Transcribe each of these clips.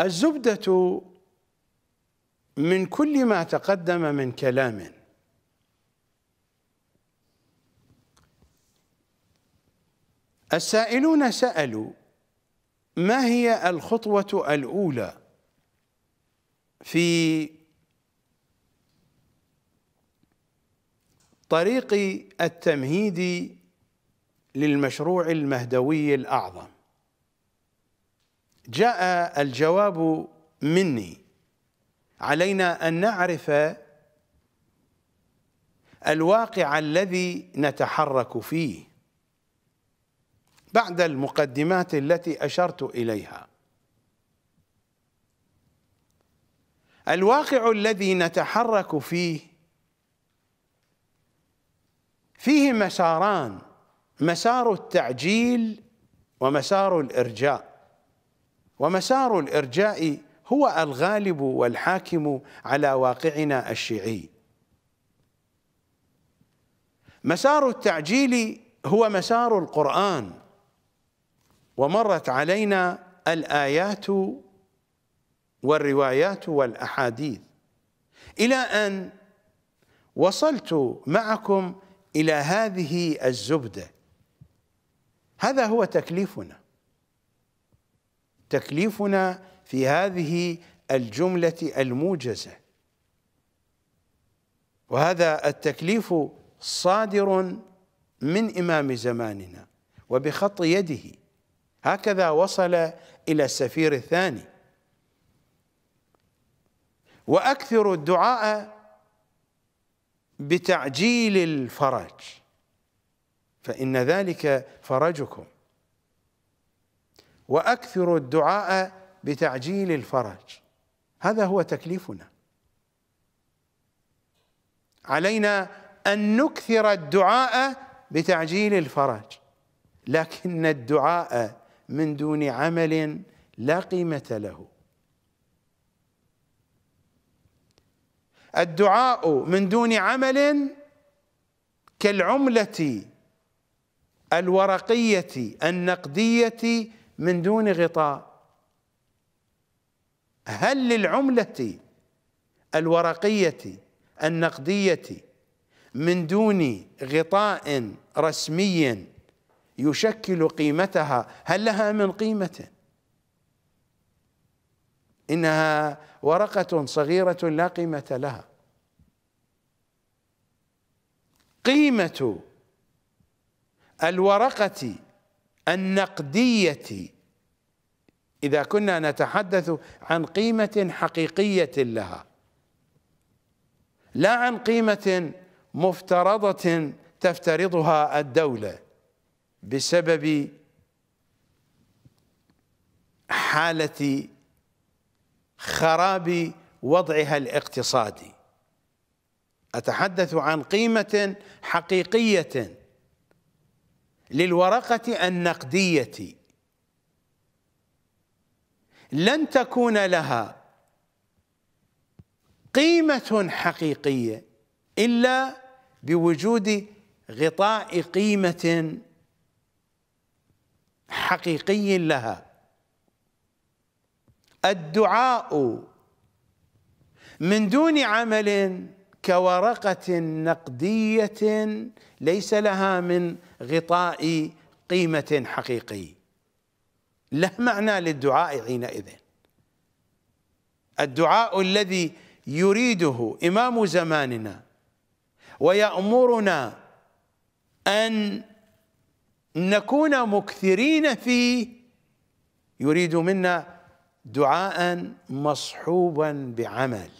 الزبدة من كل ما تقدم من كلام السائلون سألوا ما هي الخطوة الأولى في طريق التمهيد للمشروع المهدوي الأعظم جاء الجواب مني علينا أن نعرف الواقع الذي نتحرك فيه بعد المقدمات التي أشرت إليها الواقع الذي نتحرك فيه فيه مساران مسار التعجيل ومسار الإرجاء ومسار الارجاء هو الغالب والحاكم على واقعنا الشيعي مسار التعجيل هو مسار القران ومرت علينا الايات والروايات والاحاديث الى ان وصلت معكم الى هذه الزبده هذا هو تكليفنا تكليفنا في هذه الجملة الموجزة وهذا التكليف صادر من إمام زماننا وبخط يده هكذا وصل إلى السفير الثاني وأكثر الدعاء بتعجيل الفرج فإن ذلك فرجكم واكثروا الدعاء بتعجيل الفرج هذا هو تكليفنا علينا ان نكثر الدعاء بتعجيل الفرج لكن الدعاء من دون عمل لا قيمه له الدعاء من دون عمل كالعمله الورقيه النقديه من دون غطاء هل للعملة الورقية النقدية من دون غطاء رسمي يشكل قيمتها هل لها من قيمة إنها ورقة صغيرة لا قيمة لها قيمة الورقة النقدية إذا كنا نتحدث عن قيمة حقيقية لها لا عن قيمة مفترضة تفترضها الدولة بسبب حالة خراب وضعها الاقتصادي أتحدث عن قيمة حقيقية للورقة النقدية لن تكون لها قيمة حقيقية إلا بوجود غطاء قيمة حقيقي لها الدعاء من دون عمل كورقة نقدية ليس لها من غطاء قيمة حقيقي لا معنى للدعاء حينئذ الدعاء الذي يريده إمام زماننا ويأمرنا أن نكون مكثرين فيه يريد منا دعاء مصحوبا بعمل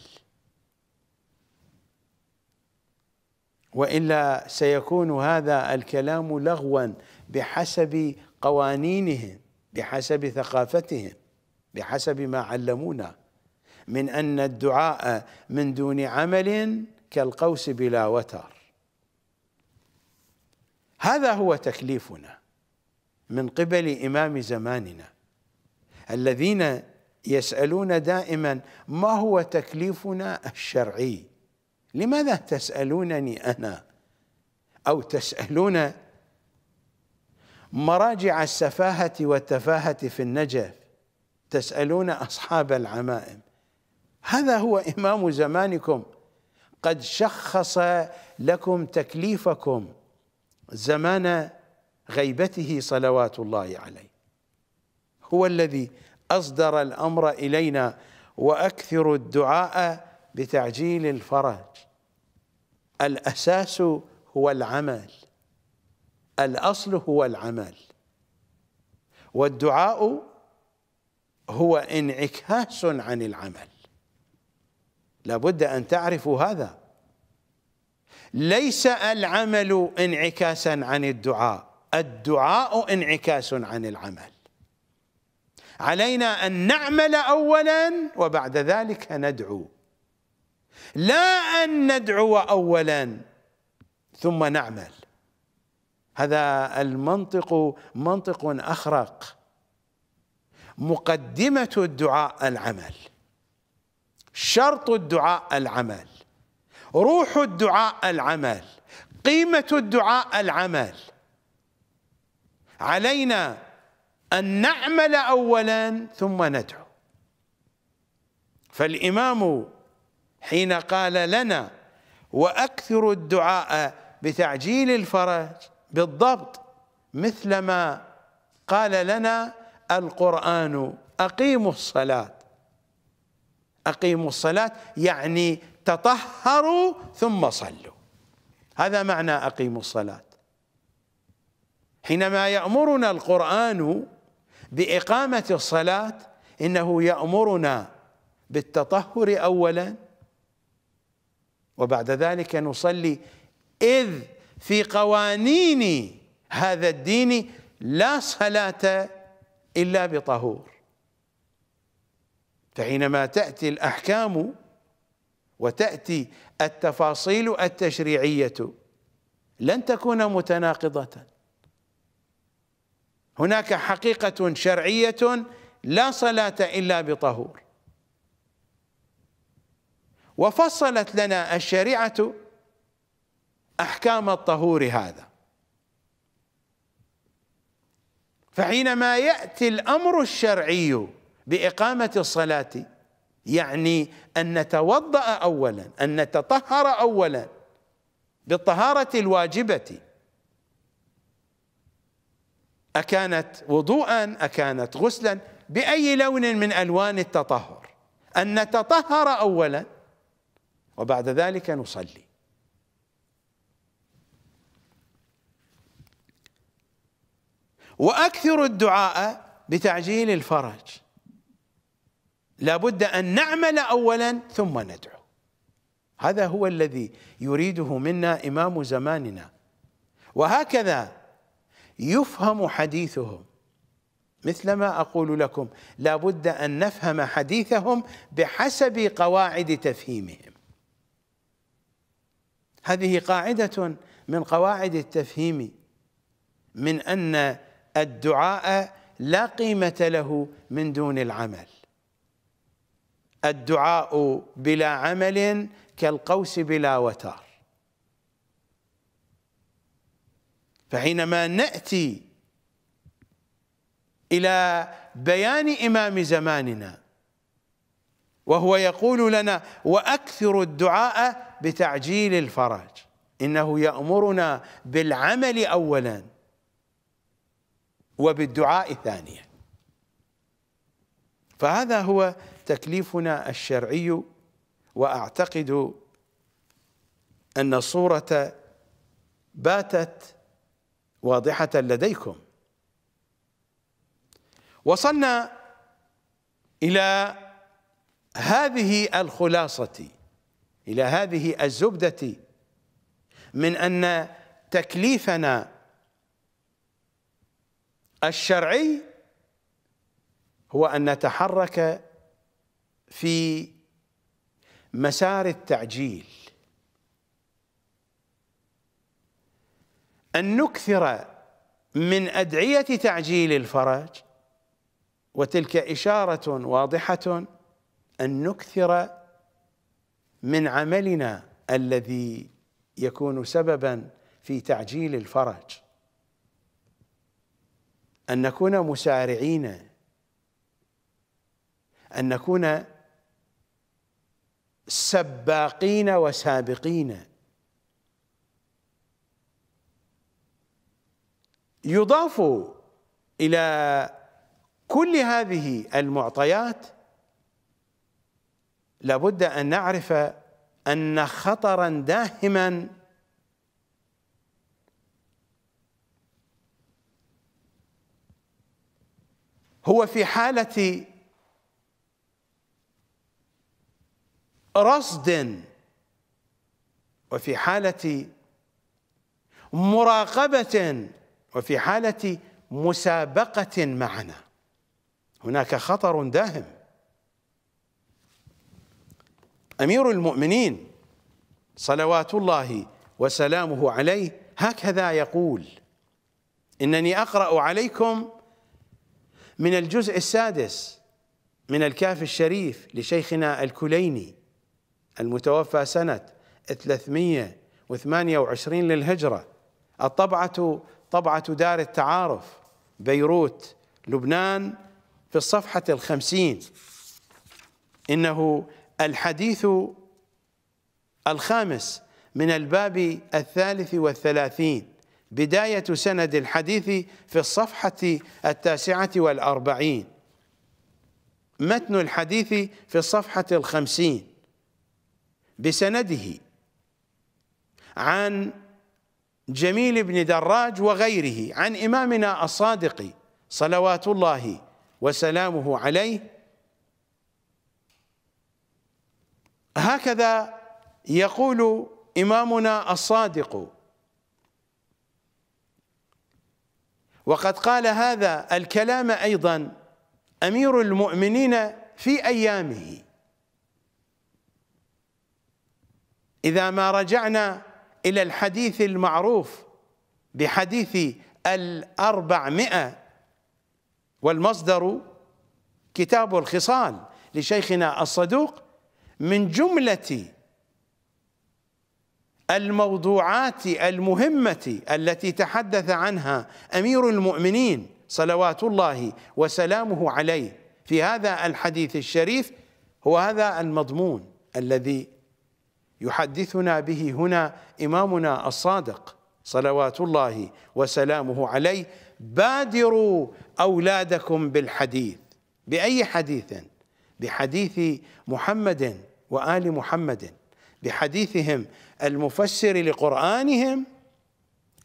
والا سيكون هذا الكلام لغوا بحسب قوانينهم بحسب ثقافتهم بحسب ما علمونا من ان الدعاء من دون عمل كالقوس بلا وتر هذا هو تكليفنا من قبل امام زماننا الذين يسالون دائما ما هو تكليفنا الشرعي لماذا تسالونني انا او تسالون مراجع السفاهه والتفاهه في النجف تسالون اصحاب العمائم هذا هو امام زمانكم قد شخص لكم تكليفكم زمان غيبته صلوات الله عليه هو الذي اصدر الامر الينا واكثروا الدعاء بتعجيل الفرج الأساس هو العمل الأصل هو العمل والدعاء هو انعكاس عن العمل لابد أن تعرفوا هذا ليس العمل انعكاسا عن الدعاء الدعاء انعكاس عن العمل علينا أن نعمل أولا وبعد ذلك ندعو لا أن ندعو أولا ثم نعمل هذا المنطق منطق أخرق مقدمة الدعاء العمل شرط الدعاء العمل روح الدعاء العمل قيمة الدعاء العمل علينا أن نعمل أولا ثم ندعو فالإمام حين قال لنا وأكثروا الدعاء بتعجيل الفرج بالضبط مثلما قال لنا القرآن أقيموا الصلاة أقيموا الصلاة يعني تطهروا ثم صلوا هذا معنى أقيموا الصلاة حينما يأمرنا القرآن بإقامة الصلاة إنه يأمرنا بالتطهر أولاً وبعد ذلك نصلي إذ في قوانين هذا الدين لا صلاة إلا بطهور فحينما تأتي الأحكام وتأتي التفاصيل التشريعية لن تكون متناقضة هناك حقيقة شرعية لا صلاة إلا بطهور وفصلت لنا الشريعة أحكام الطهور هذا فحينما يأتي الأمر الشرعي بإقامة الصلاة يعني أن نتوضأ أولا أن نتطهر أولا بالطهارة الواجبة أكانت وضوءا أكانت غسلا بأي لون من ألوان التطهر أن نتطهر أولا وبعد ذلك نصلي واكثر الدعاء بتعجيل الفرج لابد ان نعمل اولا ثم ندعو هذا هو الذي يريده منا امام زماننا وهكذا يفهم حديثهم مثل ما اقول لكم لابد ان نفهم حديثهم بحسب قواعد تفهيمهم هذه قاعدة من قواعد التفهيم من أن الدعاء لا قيمة له من دون العمل الدعاء بلا عمل كالقوس بلا وتر فحينما نأتي إلى بيان إمام زماننا وهو يقول لنا واكثروا الدعاء بتعجيل الفرج انه يامرنا بالعمل اولا وبالدعاء ثانيا فهذا هو تكليفنا الشرعي واعتقد ان الصوره باتت واضحه لديكم وصلنا الى هذه الخلاصة إلى هذه الزبدة من أن تكليفنا الشرعي هو أن نتحرك في مسار التعجيل أن نكثر من أدعية تعجيل الفرج وتلك إشارة واضحة أن نكثر من عملنا الذي يكون سببا في تعجيل الفرج أن نكون مسارعين أن نكون سباقين وسابقين يضاف إلى كل هذه المعطيات لابد ان نعرف ان خطرا داهما هو في حاله رصد وفي حاله مراقبه وفي حاله مسابقه معنا هناك خطر داهم امير المؤمنين صلوات الله وسلامه عليه هكذا يقول انني اقرا عليكم من الجزء السادس من الكاف الشريف لشيخنا الكليني المتوفى سنه 328 للهجره الطبعه طبعه دار التعارف بيروت لبنان في الصفحه الخمسين انه الحديث الخامس من الباب الثالث والثلاثين بداية سند الحديث في الصفحة التاسعة والأربعين متن الحديث في الصفحة الخمسين بسنده عن جميل بن دراج وغيره عن إمامنا الصادق صلوات الله وسلامه عليه هكذا يقول إمامنا الصادق وقد قال هذا الكلام أيضا أمير المؤمنين في أيامه إذا ما رجعنا إلى الحديث المعروف بحديث الأربعمائة والمصدر كتاب الخصال لشيخنا الصدوق من جملة الموضوعات المهمة التي تحدث عنها أمير المؤمنين صلوات الله وسلامه عليه في هذا الحديث الشريف هو هذا المضمون الذي يحدثنا به هنا إمامنا الصادق صلوات الله وسلامه عليه بادروا أولادكم بالحديث بأي حديث بحديث محمد وآل محمد بحديثهم المفسر لقرآنهم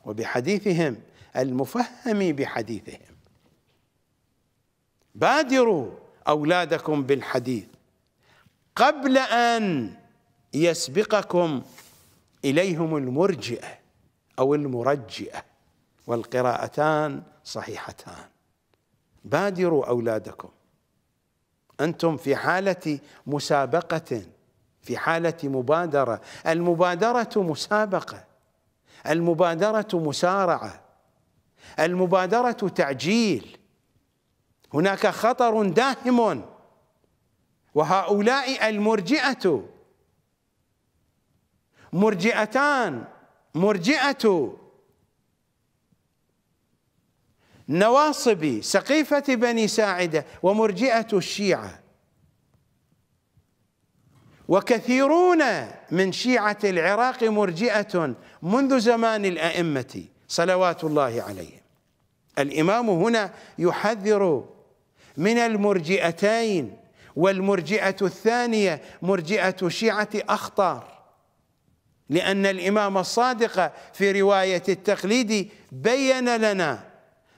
وبحديثهم المفهم بحديثهم بادروا أولادكم بالحديث قبل أن يسبقكم إليهم المرجئة أو المرجئة والقراءتان صحيحتان بادروا أولادكم أنتم في حالة مسابقة في حالة مبادرة المبادرة مسابقة المبادرة مسارعة المبادرة تعجيل هناك خطر داهم وهؤلاء المرجئة مرجئتان مرجئة نواصبي سقيفة بني ساعدة ومرجئة الشيعة وكثيرون من شيعة العراق مرجئة منذ زمان الأئمة صلوات الله عليهم الإمام هنا يحذر من المرجئتين والمرجئة الثانية مرجئة الشيعة أخطر لأن الإمام الصادق في رواية التقليد بين لنا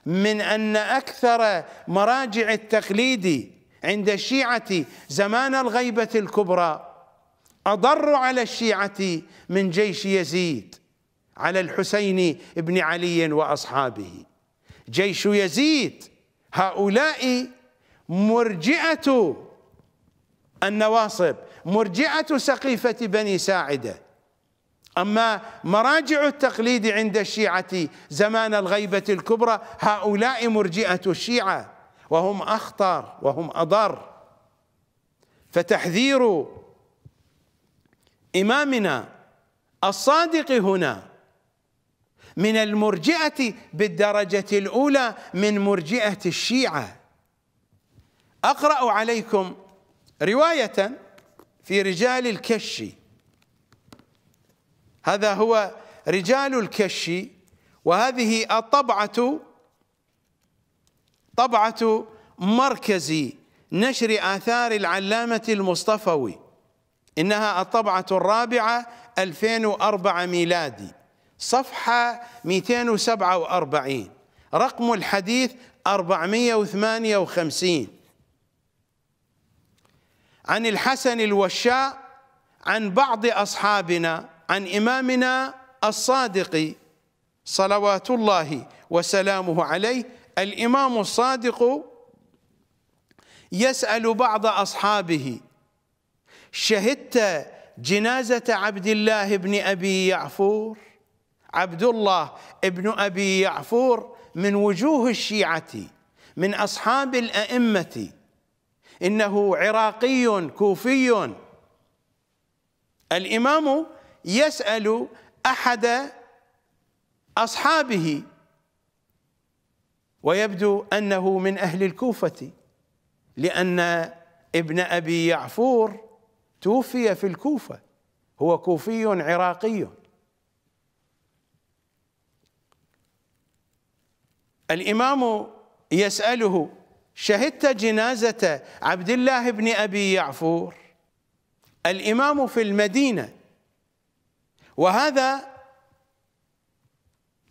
من أن أكثر مراجع التقليد عند الشيعة زمان الغيبة الكبرى أضر على الشيعة من جيش يزيد على الحسين بن علي وأصحابه جيش يزيد هؤلاء مرجئة النواصب مرجئة سقيفة بني ساعده أما مراجع التقليد عند الشيعة زمان الغيبة الكبرى هؤلاء مرجئة الشيعة وهم أخطر وهم أضر فتحذير إمامنا الصادق هنا من المرجئة بالدرجة الأولى من مرجئة الشيعة أقرأ عليكم رواية في رجال الكشي هذا هو رجال الكش وهذه الطبعة طبعة مركز نشر آثار العلامة المصطفوي إنها الطبعة الرابعة 2004 ميلادي صفحة 247 رقم الحديث 458 عن الحسن الوشاء عن بعض أصحابنا عن إمامنا الصادق صلوات الله وسلامه عليه الإمام الصادق يسأل بعض أصحابه شهدت جنازة عبد الله بن أبي يعفور عبد الله بن أبي يعفور من وجوه الشيعة من أصحاب الأئمة إنه عراقي كوفي الإمام يسأل أحد أصحابه ويبدو أنه من أهل الكوفة لأن ابن أبي يعفور توفي في الكوفة هو كوفي عراقي الإمام يسأله شهدت جنازة عبد الله بن أبي يعفور الإمام في المدينة وهذا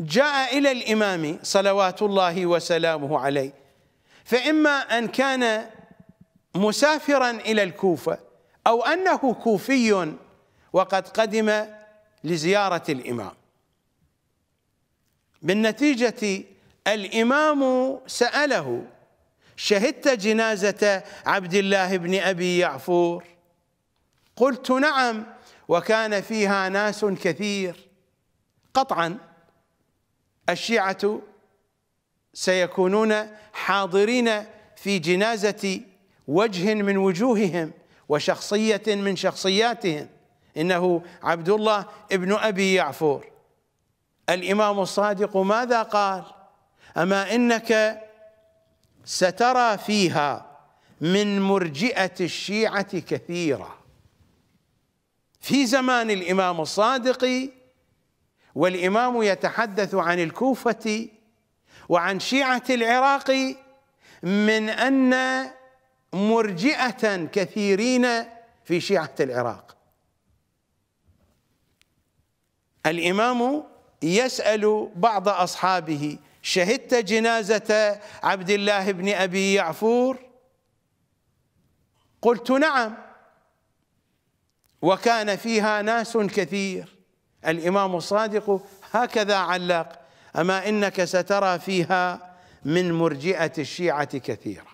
جاء إلى الإمام صلوات الله وسلامه عليه فإما أن كان مسافرا إلى الكوفة أو أنه كوفي وقد قدم لزيارة الإمام بالنتيجة الإمام سأله شهدت جنازة عبد الله بن أبي يعفور قلت نعم وكان فيها ناس كثير قطعا الشيعة سيكونون حاضرين في جنازة وجه من وجوههم وشخصية من شخصياتهم إنه عبد الله ابن أبي يعفور الإمام الصادق ماذا قال أما إنك سترى فيها من مرجئة الشيعة كثيراً في زمان الامام الصادق والامام يتحدث عن الكوفه وعن شيعه العراق من ان مرجئه كثيرين في شيعه العراق الامام يسال بعض اصحابه شهدت جنازه عبد الله بن ابي يعفور قلت نعم وكان فيها ناس كثير الإمام الصادق هكذا علق أما إنك سترى فيها من مرجئة الشيعة كثيرة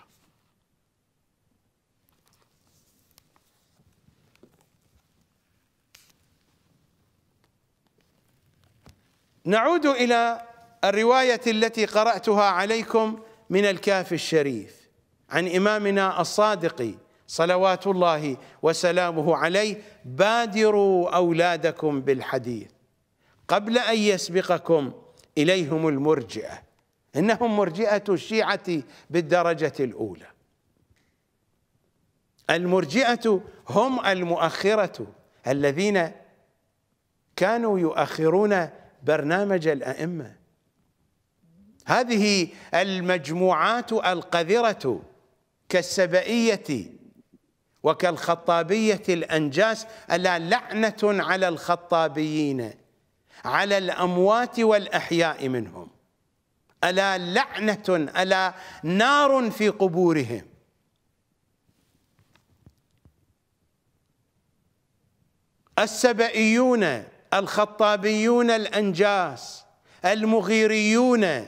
نعود إلى الرواية التي قرأتها عليكم من الكافي الشريف عن إمامنا الصادق صلوات الله وسلامه عليه بادروا أولادكم بالحديث قبل أن يسبقكم إليهم المرجئة إنهم مرجئة الشيعة بالدرجة الأولى المرجئة هم المؤخرة الذين كانوا يؤخرون برنامج الأئمة هذه المجموعات القذرة كالسبئية وكالخطابية الأنجاس ألا لعنة على الخطابيين على الأموات والأحياء منهم ألا لعنة ألا نار في قبورهم السبئيون الخطابيون الأنجاس المغيريون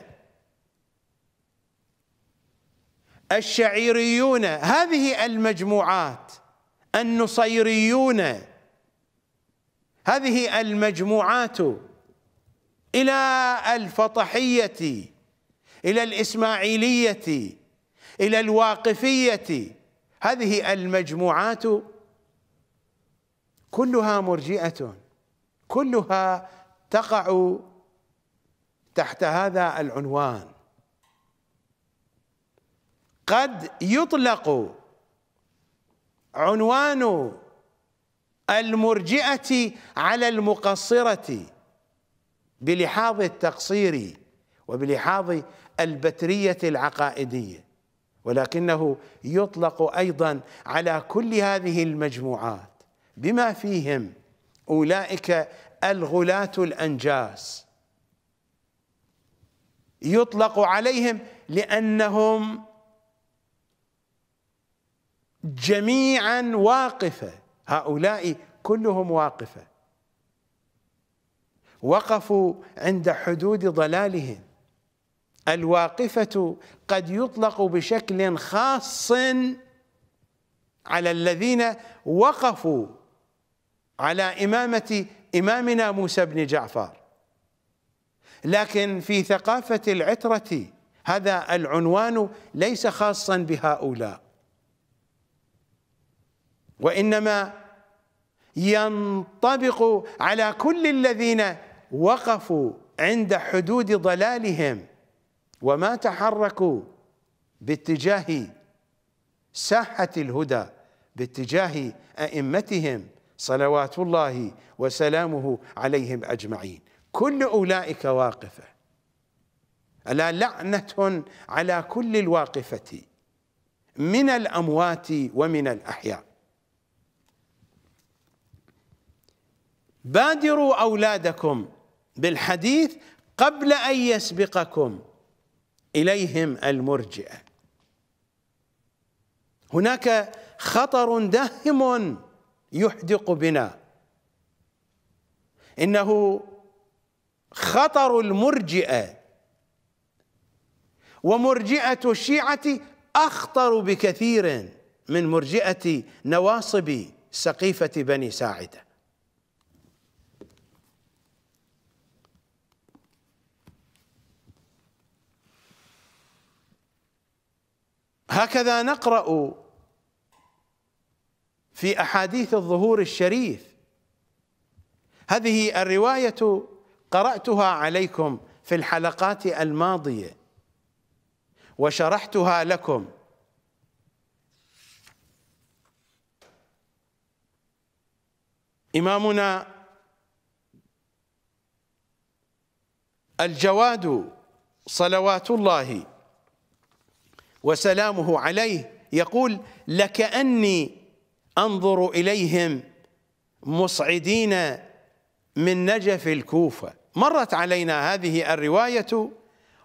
الشعيريون هذه المجموعات النصيريون هذه المجموعات إلى الفطحية إلى الإسماعيلية إلى الواقفية هذه المجموعات كلها مرجئة كلها تقع تحت هذا العنوان قد يطلق عنوان المرجئة على المقصرة بلحاظ التقصير وبلحاظ البترية العقائدية ولكنه يطلق أيضا على كل هذه المجموعات بما فيهم أولئك الغلاة الأنجاس يطلق عليهم لأنهم جميعا واقفة هؤلاء كلهم واقفة وقفوا عند حدود ضلالهم الواقفة قد يطلق بشكل خاص على الذين وقفوا على إمامة إمامنا موسى بن جعفر لكن في ثقافة العترة هذا العنوان ليس خاصا بهؤلاء وإنما ينطبق على كل الذين وقفوا عند حدود ضلالهم وما تحركوا باتجاه ساحة الهدى باتجاه أئمتهم صلوات الله وسلامه عليهم أجمعين كل أولئك واقفة ألا لعنة على كل الواقفة من الأموات ومن الأحياء بادروا أولادكم بالحديث قبل أن يسبقكم إليهم المرجئة هناك خطر داهم يحدق بنا إنه خطر المرجئة ومرجئة الشيعة أخطر بكثير من مرجئة نواصب سقيفة بني ساعده هكذا نقرأ في أحاديث الظهور الشريف هذه الرواية قرأتها عليكم في الحلقات الماضية وشرحتها لكم إمامنا الجواد صلوات الله وسلامه عليه يقول لكأني أنظر إليهم مصعدين من نجف الكوفة مرت علينا هذه الرواية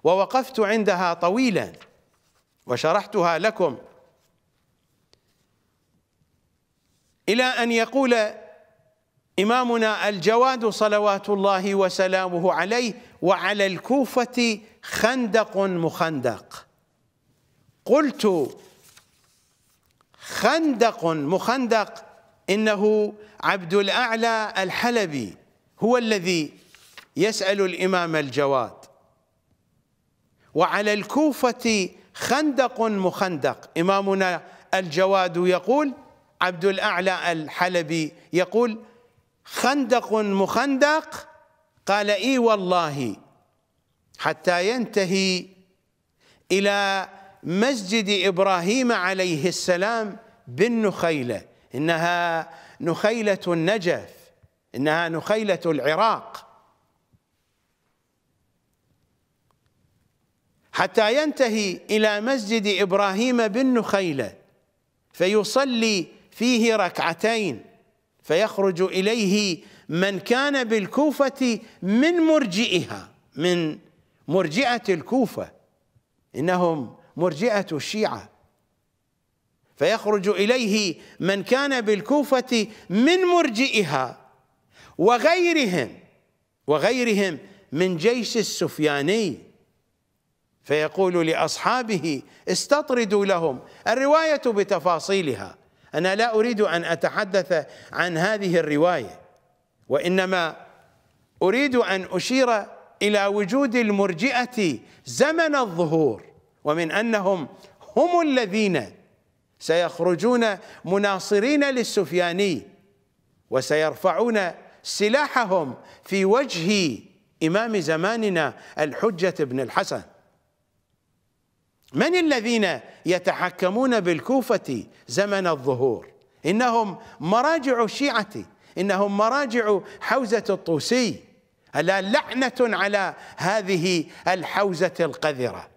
ووقفت عندها طويلا وشرحتها لكم إلى أن يقول إمامنا الجواد صلوات الله وسلامه عليه وعلى الكوفة خندق مخندق قلت خندق مخندق إنه عبد الأعلى الحلبي هو الذي يسأل الإمام الجواد وعلى الكوفة خندق مخندق إمامنا الجواد يقول عبد الأعلى الحلبي يقول خندق مخندق قال إي والله حتى ينتهي إلى مسجد إبراهيم عليه السلام بالنخيلة إنها نخيلة النجف إنها نخيلة العراق حتى ينتهي إلى مسجد إبراهيم بالنخيلة فيصلي فيه ركعتين فيخرج إليه من كان بالكوفة من مرجئها من مرجئة الكوفة إنهم مرجئة الشيعة فيخرج إليه من كان بالكوفة من مرجئها وغيرهم وغيرهم من جيش السفياني فيقول لأصحابه استطردوا لهم الرواية بتفاصيلها أنا لا أريد أن أتحدث عن هذه الرواية وإنما أريد أن أشير إلى وجود المرجئة زمن الظهور ومن أنهم هم الذين سيخرجون مناصرين للسفياني وسيرفعون سلاحهم في وجه إمام زماننا الحجة بن الحسن من الذين يتحكمون بالكوفة زمن الظهور إنهم مراجع الشيعة إنهم مراجع حوزة الطوسي ألا لعنة على هذه الحوزة القذره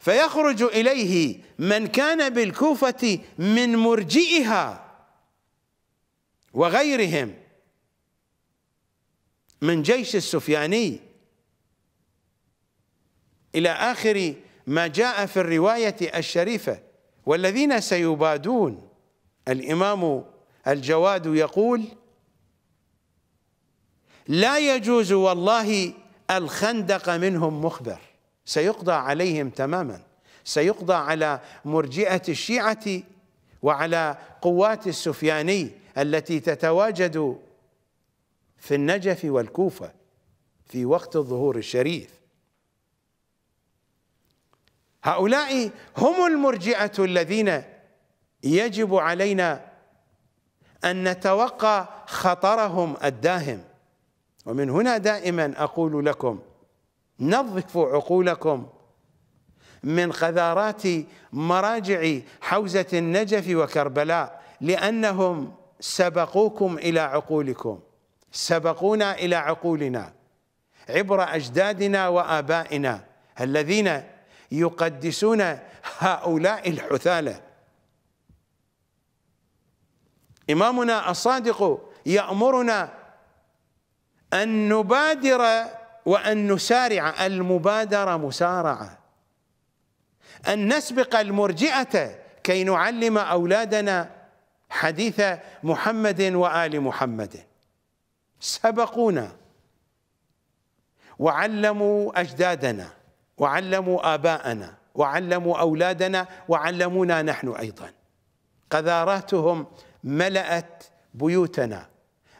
فيخرج إليه من كان بالكوفة من مرجئها وغيرهم من جيش السفياني إلى آخر ما جاء في الرواية الشريفة والذين سيبادون الإمام الجواد يقول لا يجوز والله الخندق منهم مخبر سيقضى عليهم تماما سيقضى على مرجئة الشيعة وعلى قوات السفياني التي تتواجد في النجف والكوفة في وقت الظهور الشريف هؤلاء هم المرجئة الذين يجب علينا أن نتوقى خطرهم الداهم ومن هنا دائما أقول لكم نظفوا عقولكم من قذارات مراجع حوزة النجف وكربلاء لأنهم سبقوكم إلى عقولكم سبقونا إلى عقولنا عبر أجدادنا وآبائنا الذين يقدسون هؤلاء الحثالة إمامنا الصادق يأمرنا أن نبادر وأن نسارع المبادرة مسارعة أن نسبق المرجئة كي نعلم أولادنا حديث محمد وآل محمد سبقونا وعلموا أجدادنا وعلموا آباءنا وعلموا أولادنا وعلمونا نحن أيضا قذاراتهم ملأت بيوتنا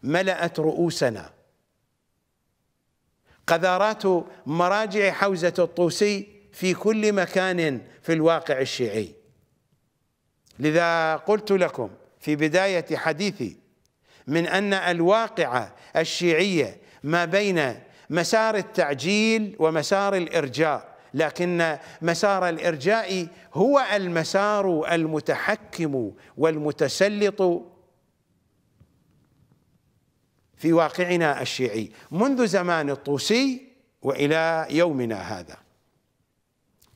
ملأت رؤوسنا قذارات مراجع حوزة الطوسي في كل مكان في الواقع الشيعي لذا قلت لكم في بداية حديثي من أن الواقعة الشيعية ما بين مسار التعجيل ومسار الإرجاء لكن مسار الإرجاء هو المسار المتحكم والمتسلط في واقعنا الشيعي منذ زمان الطوسي والى يومنا هذا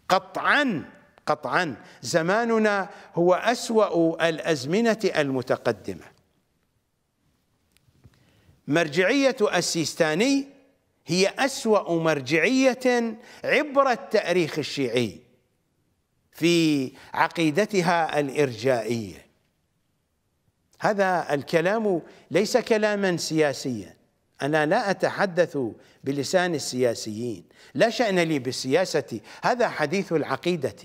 قطعا قطعا زماننا هو اسوا الازمنه المتقدمه مرجعيه السيستاني هي اسوا مرجعيه عبر التاريخ الشيعي في عقيدتها الارجائيه هذا الكلام ليس كلاما سياسيا أنا لا أتحدث بلسان السياسيين لا شأن لي بالسياسة هذا حديث العقيدة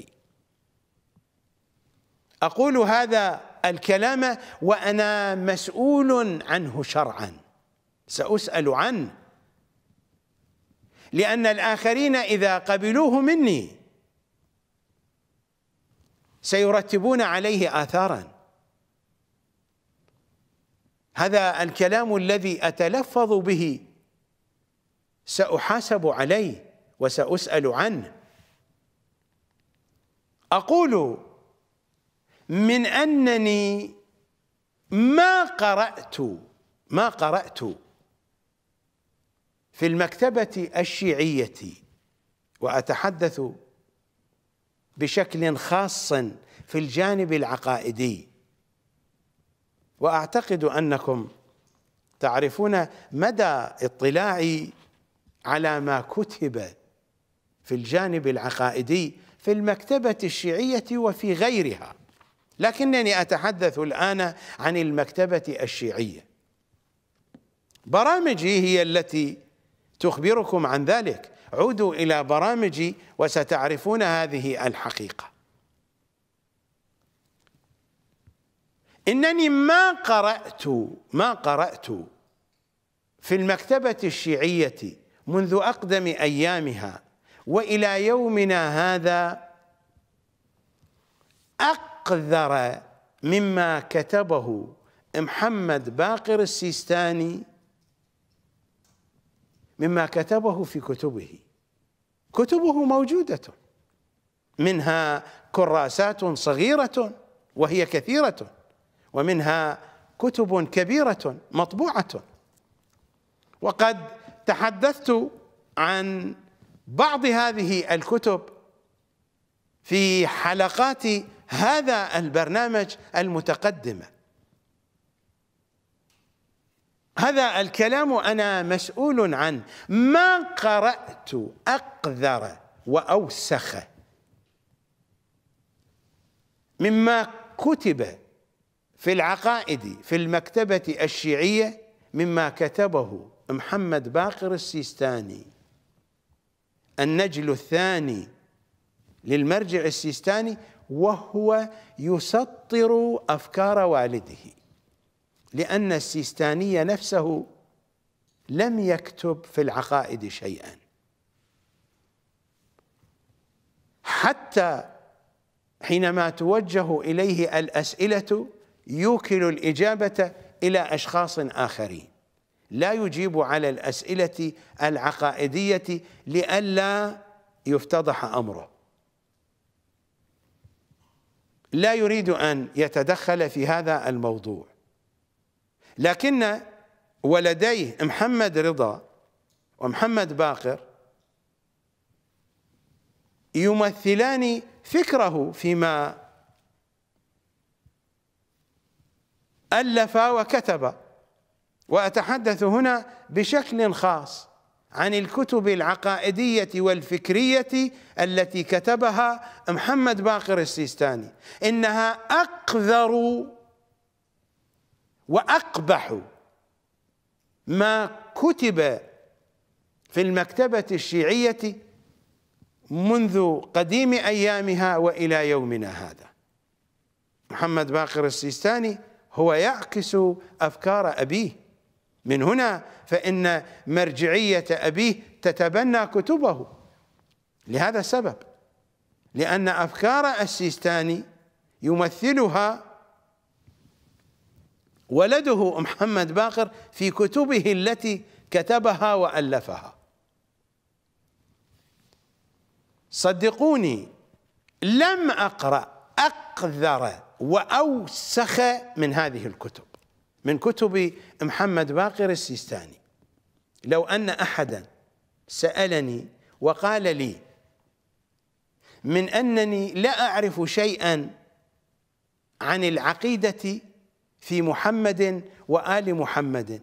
أقول هذا الكلام وأنا مسؤول عنه شرعا سأسأل عنه لأن الآخرين إذا قبلوه مني سيرتبون عليه آثارا هذا الكلام الذي أتلفظ به سأحاسب عليه وسأسأل عنه أقول من أنني ما قرأت ما قرأت في المكتبة الشيعية وأتحدث بشكل خاص في الجانب العقائدي واعتقد انكم تعرفون مدى اطلاعي على ما كتب في الجانب العقائدي في المكتبه الشيعيه وفي غيرها لكنني اتحدث الان عن المكتبه الشيعيه برامجي هي التي تخبركم عن ذلك عودوا الى برامجي وستعرفون هذه الحقيقه إنني ما قرأت ما قرأت في المكتبة الشيعية منذ أقدم أيامها وإلى يومنا هذا أقذر مما كتبه محمد باقر السيستاني مما كتبه في كتبه كتبه موجودة منها كراسات صغيرة وهي كثيرة ومنها كتب كبيرة مطبوعة وقد تحدثت عن بعض هذه الكتب في حلقات هذا البرنامج المتقدمه هذا الكلام انا مسؤول عنه ما قرات اقذر واوسخ مما كتب في العقائد في المكتبة الشيعية مما كتبه محمد باقر السيستاني النجل الثاني للمرجع السيستاني وهو يسطر أفكار والده لأن السيستاني نفسه لم يكتب في العقائد شيئا حتى حينما توجه إليه الأسئلة يوكل الإجابة إلى أشخاص آخرين لا يجيب على الأسئلة العقائدية لئلا يفتضح أمره لا يريد أن يتدخل في هذا الموضوع لكن ولديه محمد رضا ومحمد باقر يمثلان فكره فيما ألف وكتب وأتحدث هنا بشكل خاص عن الكتب العقائدية والفكرية التي كتبها محمد باقر السيستاني إنها أقذر وأقبح ما كتب في المكتبة الشيعية منذ قديم أيامها وإلى يومنا هذا محمد باقر السيستاني هو يعكس أفكار أبيه من هنا فإن مرجعية أبيه تتبنى كتبه لهذا السبب لأن أفكار السيستاني يمثلها ولده محمد باقر في كتبه التي كتبها وألفها صدقوني لم أقرأ أقذر وأوسخ من هذه الكتب من كتب محمد باقر السيستاني لو أن أحدا سألني وقال لي من أنني لا أعرف شيئا عن العقيدة في محمد وآل محمد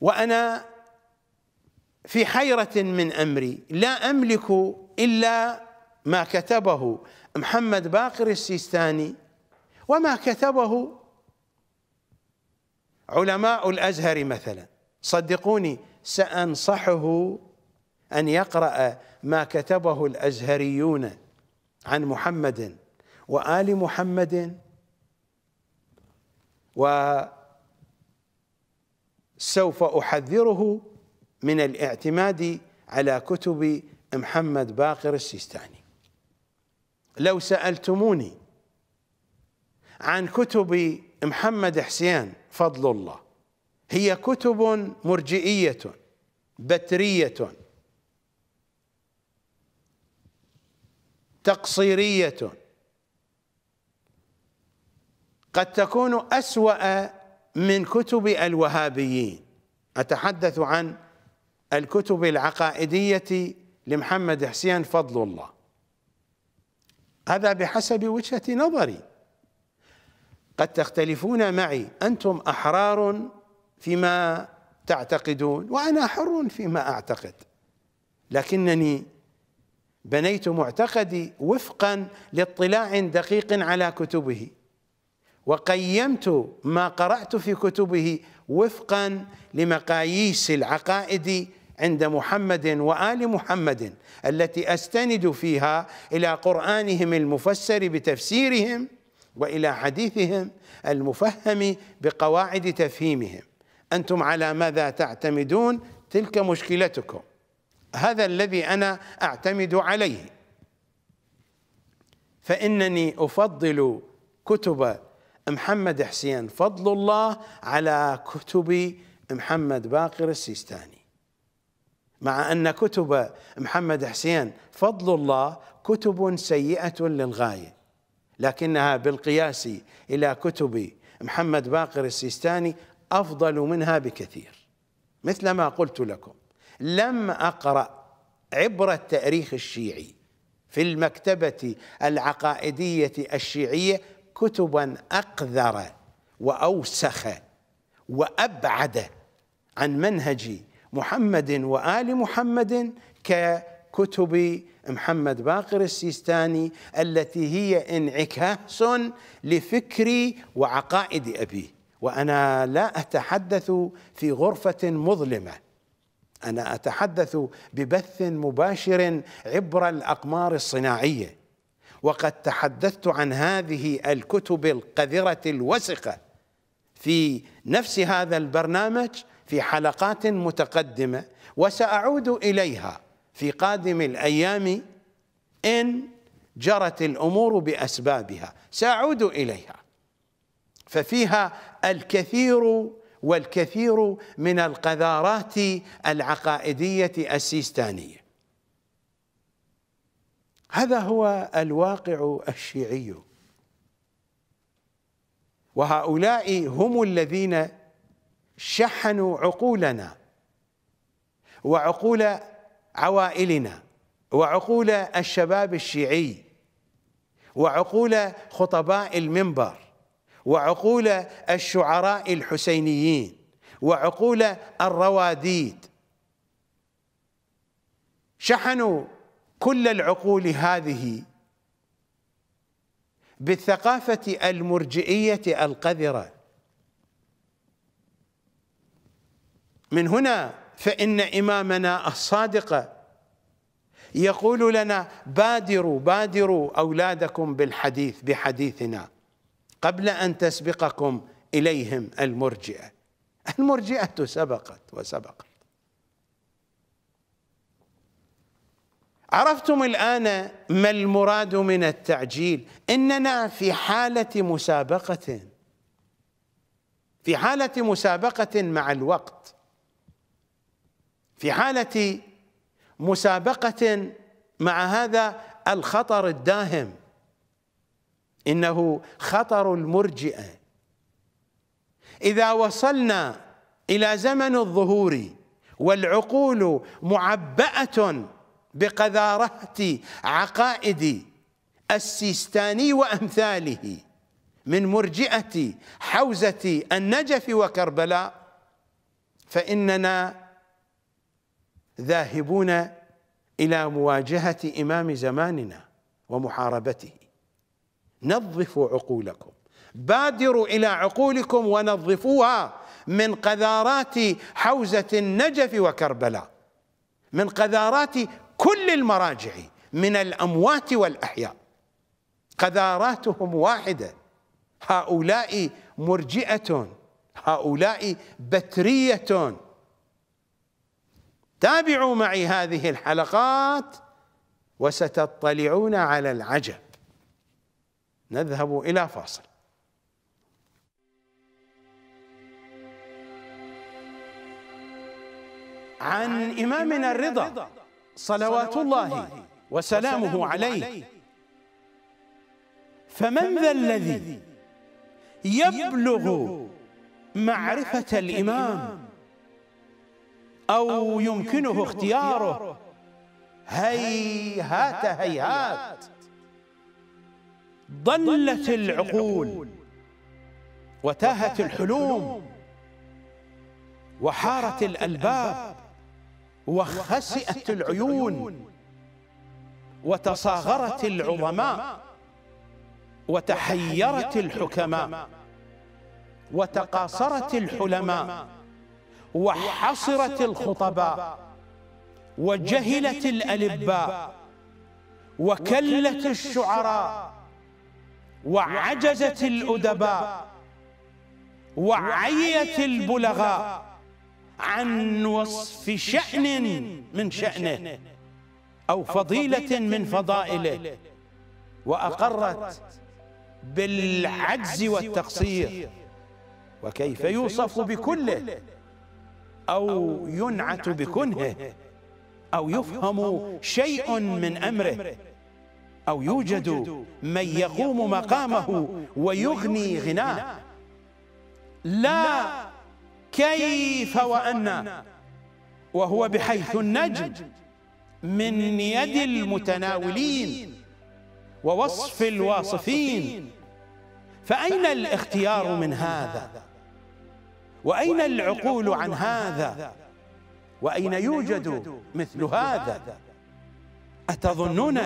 وأنا في حيرة من أمري لا أملك إلا ما كتبه محمد باقر السيستاني وما كتبه علماء الازهر مثلا صدقوني سانصحه ان يقرا ما كتبه الازهريون عن محمد وال محمد وسوف احذره من الاعتماد على كتب محمد باقر السيستاني لو سألتموني عن كتب محمد حسين فضل الله هي كتب مرجئية بترية تقصيرية قد تكون أسوأ من كتب الوهابيين أتحدث عن الكتب العقائدية لمحمد حسين فضل الله هذا بحسب وجهة نظري قد تختلفون معي أنتم أحرار فيما تعتقدون وأنا حر فيما أعتقد لكنني بنيت معتقدي وفقا لاطلاع دقيق على كتبه وقيمت ما قرأت في كتبه وفقا لمقاييس العقائد عند محمد وال محمد التي استند فيها الى قرانهم المفسر بتفسيرهم والى حديثهم المفهم بقواعد تفهيمهم انتم على ماذا تعتمدون تلك مشكلتكم هذا الذي انا اعتمد عليه فانني افضل كتب محمد حسين فضل الله على كتب محمد باقر السيستاني مع أن كتب محمد حسين فضل الله كتب سيئة للغاية لكنها بالقياس إلى كتب محمد باقر السيستاني أفضل منها بكثير مثل ما قلت لكم لم أقرأ عبر التاريخ الشيعي في المكتبة العقائدية الشيعية كتبا أقذر وأوسخ وأبعد عن منهج محمد وآل محمد ككتب محمد باقر السيستاني التي هي انعكاس لفكر وعقائد أبيه وأنا لا أتحدث في غرفة مظلمة أنا أتحدث ببث مباشر عبر الأقمار الصناعية وقد تحدثت عن هذه الكتب القذرة الوسخة في نفس هذا البرنامج في حلقات متقدمه وساعود اليها في قادم الايام ان جرت الامور باسبابها ساعود اليها ففيها الكثير والكثير من القذارات العقائديه السيستانيه هذا هو الواقع الشيعي وهؤلاء هم الذين شحنوا عقولنا وعقول عوائلنا وعقول الشباب الشيعي وعقول خطباء المنبر وعقول الشعراء الحسينيين وعقول الرواديد شحنوا كل العقول هذه بالثقافه المرجئيه القذره من هنا فإن إمامنا الصادق يقول لنا بادروا بادروا أولادكم بالحديث بحديثنا قبل أن تسبقكم إليهم المرجئة المرجئة سبقت وسبقت عرفتم الآن ما المراد من التعجيل إننا في حالة مسابقة في حالة مسابقة مع الوقت في حالة مسابقة مع هذا الخطر الداهم إنه خطر المرجئة إذا وصلنا إلى زمن الظهور والعقول معبأة بقذارة عقائد السيستاني وأمثاله من مرجئة حوزة النجف وكربلاء فإننا ذاهبون الى مواجهه امام زماننا ومحاربته نظفوا عقولكم بادروا الى عقولكم ونظفوها من قذارات حوزه النجف وكربلاء من قذارات كل المراجع من الاموات والاحياء قذاراتهم واحده هؤلاء مرجئه هؤلاء بتريه تابعوا معي هذه الحلقات وستطلعون على العجب نذهب إلى فاصل عن إمامنا الرضا صلوات الله وسلامه عليه فمن ذا الذي يبلغ معرفة الإمام أو يمكنه اختياره هيهات هيهات ضلت العقول وتاهت الحلوم وحارت الألباب وخسئت العيون وتصاغرت العظماء وتحيرت الحكماء وتقاصرت الحلماء وحصرت الخطباء وجهلت الألباء وكلت الشعراء وعجزت الأدباء وعيت البلغاء عن وصف شأن من شأنه أو فضيلة من فضائله وأقرت بالعجز والتقصير وكيف يوصف بكله أو ينعت بكنهه أو يفهم شيء من أمره أو يوجد من يقوم مقامه ويغني غناه لا كيف وأن وهو بحيث النجم من يد المتناولين ووصف الواصفين فأين الاختيار من هذا؟ وأين العقول عن هذا وأين يوجد مثل هذا أتظنون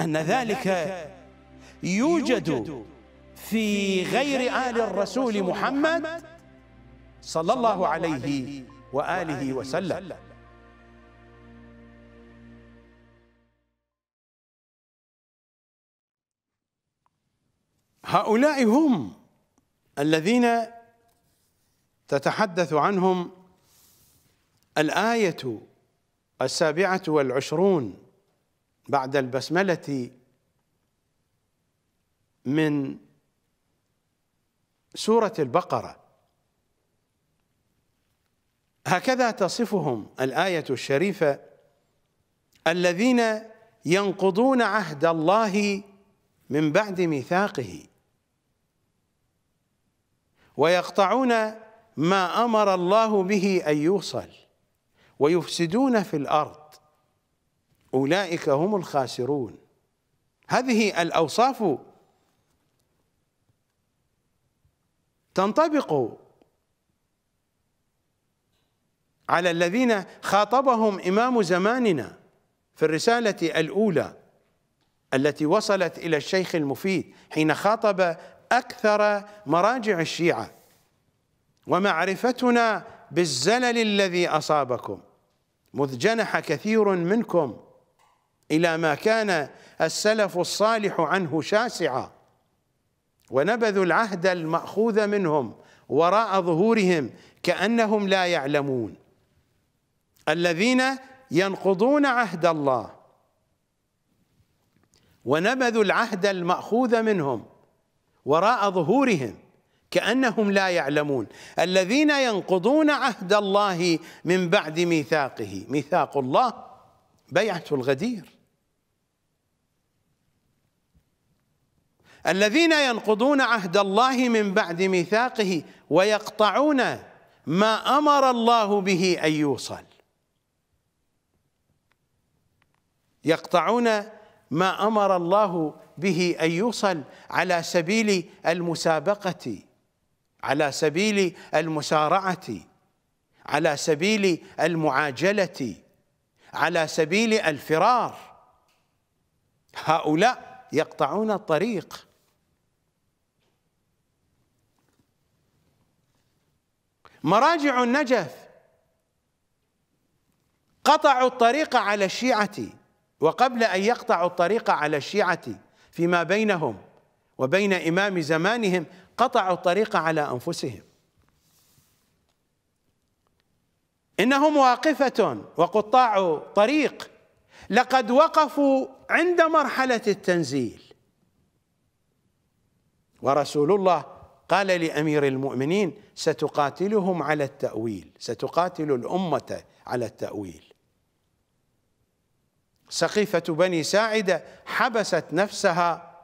أن ذلك يوجد في غير آل الرسول محمد صلى الله عليه وآله وسلم هؤلاء هم الذين تتحدث عنهم الآية السابعة والعشرون بعد البسملة من سورة البقرة هكذا تصفهم الآية الشريفة الذين ينقضون عهد الله من بعد ميثاقه ويقطعون ما امر الله به ان يوصل ويفسدون في الارض اولئك هم الخاسرون هذه الاوصاف تنطبق على الذين خاطبهم امام زماننا في الرساله الاولى التي وصلت الى الشيخ المفيد حين خاطب اكثر مراجع الشيعه ومعرفتنا بالزلل الذي أصابكم مذ جنح كثير منكم إلى ما كان السلف الصالح عنه شاسعا ونبذوا العهد المأخوذ منهم وراء ظهورهم كأنهم لا يعلمون الذين ينقضون عهد الله ونبذوا العهد المأخوذ منهم وراء ظهورهم كأنهم لا يعلمون الذين ينقضون عهد الله من بعد ميثاقه ميثاق الله بيعة الغدير الذين ينقضون عهد الله من بعد ميثاقه ويقطعون ما امر الله به ان يوصل يقطعون ما امر الله به ان يوصل على سبيل المسابقه على سبيل المسارعه على سبيل المعاجله على سبيل الفرار هؤلاء يقطعون الطريق مراجع النجف قطعوا الطريق على الشيعة وقبل أن يقطعوا الطريق على الشيعة فيما بينهم وبين إمام زمانهم قطعوا الطريق على أنفسهم إنهم واقفة وقطاع طريق لقد وقفوا عند مرحلة التنزيل ورسول الله قال لأمير المؤمنين ستقاتلهم على التأويل ستقاتل الأمة على التأويل سقيفة بني ساعدة حبست نفسها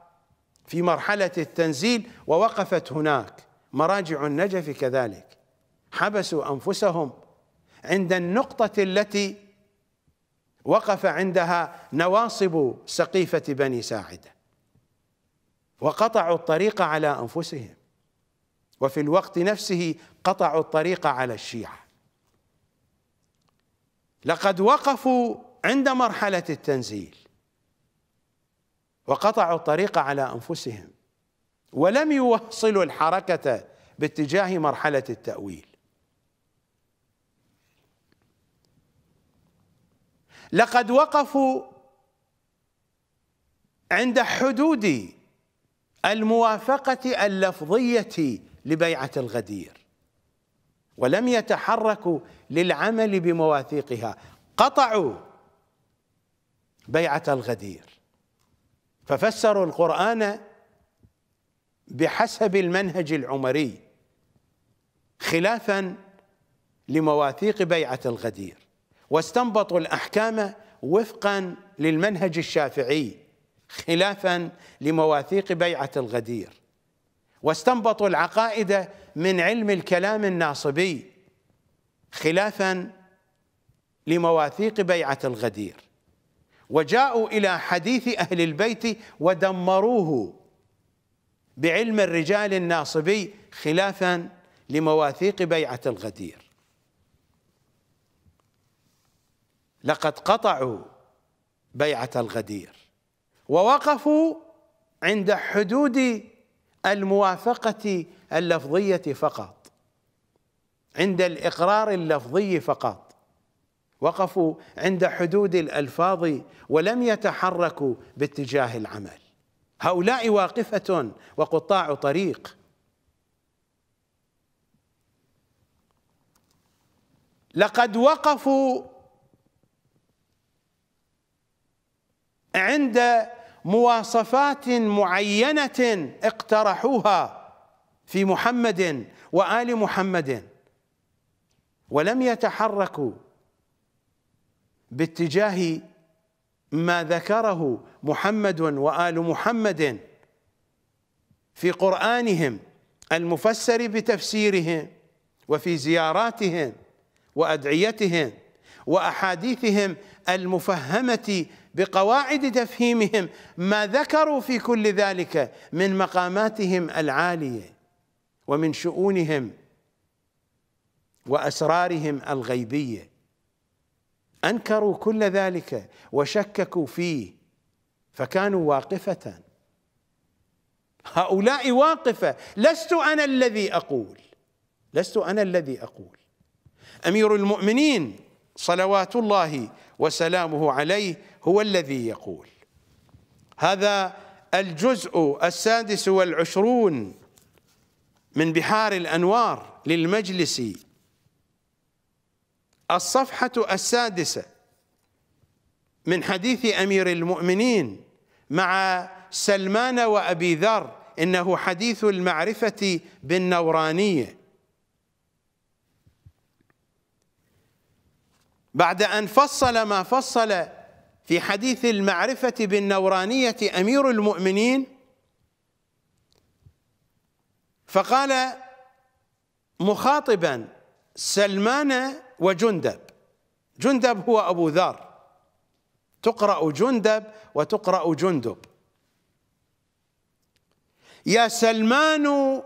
في مرحلة التنزيل ووقفت هناك مراجع النجف كذلك حبسوا أنفسهم عند النقطة التي وقف عندها نواصب سقيفة بني ساعدة وقطعوا الطريق على أنفسهم وفي الوقت نفسه قطعوا الطريق على الشيعة لقد وقفوا عند مرحلة التنزيل وقطعوا الطريق على انفسهم ولم يوصلوا الحركه باتجاه مرحله التاويل لقد وقفوا عند حدود الموافقه اللفظيه لبيعه الغدير ولم يتحركوا للعمل بمواثيقها قطعوا بيعه الغدير ففسروا القرآن بحسب المنهج العمري خلافا لمواثيق بيعة الغدير واستنبطوا الأحكام وفقا للمنهج الشافعي خلافا لمواثيق بيعة الغدير واستنبطوا العقائد من علم الكلام الناصبي خلافا لمواثيق بيعة الغدير وجاءوا إلى حديث أهل البيت ودمروه بعلم الرجال الناصبي خلافا لمواثيق بيعة الغدير لقد قطعوا بيعة الغدير ووقفوا عند حدود الموافقة اللفظية فقط عند الإقرار اللفظي فقط وقفوا عند حدود الألفاظ ولم يتحركوا باتجاه العمل هؤلاء واقفة وقطاع طريق لقد وقفوا عند مواصفات معينة اقترحوها في محمد وآل محمد ولم يتحركوا باتجاه ما ذكره محمد وآل محمد في قرآنهم المفسر بتفسيرهم وفي زياراتهم وأدعيتهم وأحاديثهم المفهمة بقواعد تفهيمهم ما ذكروا في كل ذلك من مقاماتهم العالية ومن شؤونهم وأسرارهم الغيبية انكروا كل ذلك وشككوا فيه فكانوا واقفه هؤلاء واقفه لست انا الذي اقول لست انا الذي اقول امير المؤمنين صلوات الله وسلامه عليه هو الذي يقول هذا الجزء السادس والعشرون من بحار الانوار للمجلس الصفحة السادسة من حديث أمير المؤمنين مع سلمان وأبي ذر إنه حديث المعرفة بالنورانية بعد أن فصل ما فصل في حديث المعرفة بالنورانية أمير المؤمنين فقال مخاطبا سلمان وجندب جندب هو أبو ذر تقرأ جندب وتقرأ جندب يا سلمان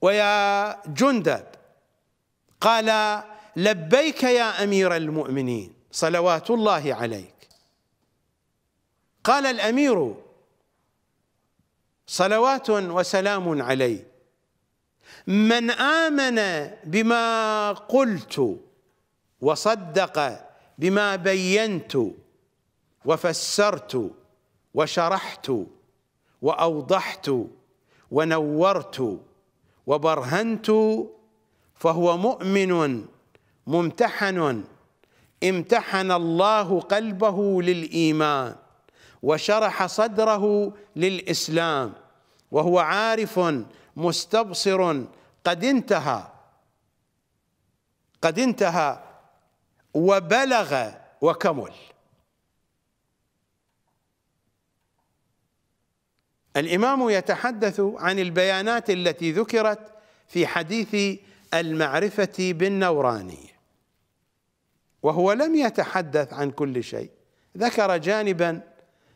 ويا جندب قال لبيك يا أمير المؤمنين صلوات الله عليك قال الأمير صلوات وسلام عليه من آمن بما قلت وصدق بما بينت وفسرت وشرحت واوضحت ونورت وبرهنت فهو مؤمن ممتحن امتحن الله قلبه للايمان وشرح صدره للاسلام وهو عارف مستبصر قد انتهى قد انتهى وبلغ وكمل الامام يتحدث عن البيانات التي ذكرت في حديث المعرفه بالنوراني وهو لم يتحدث عن كل شيء ذكر جانبا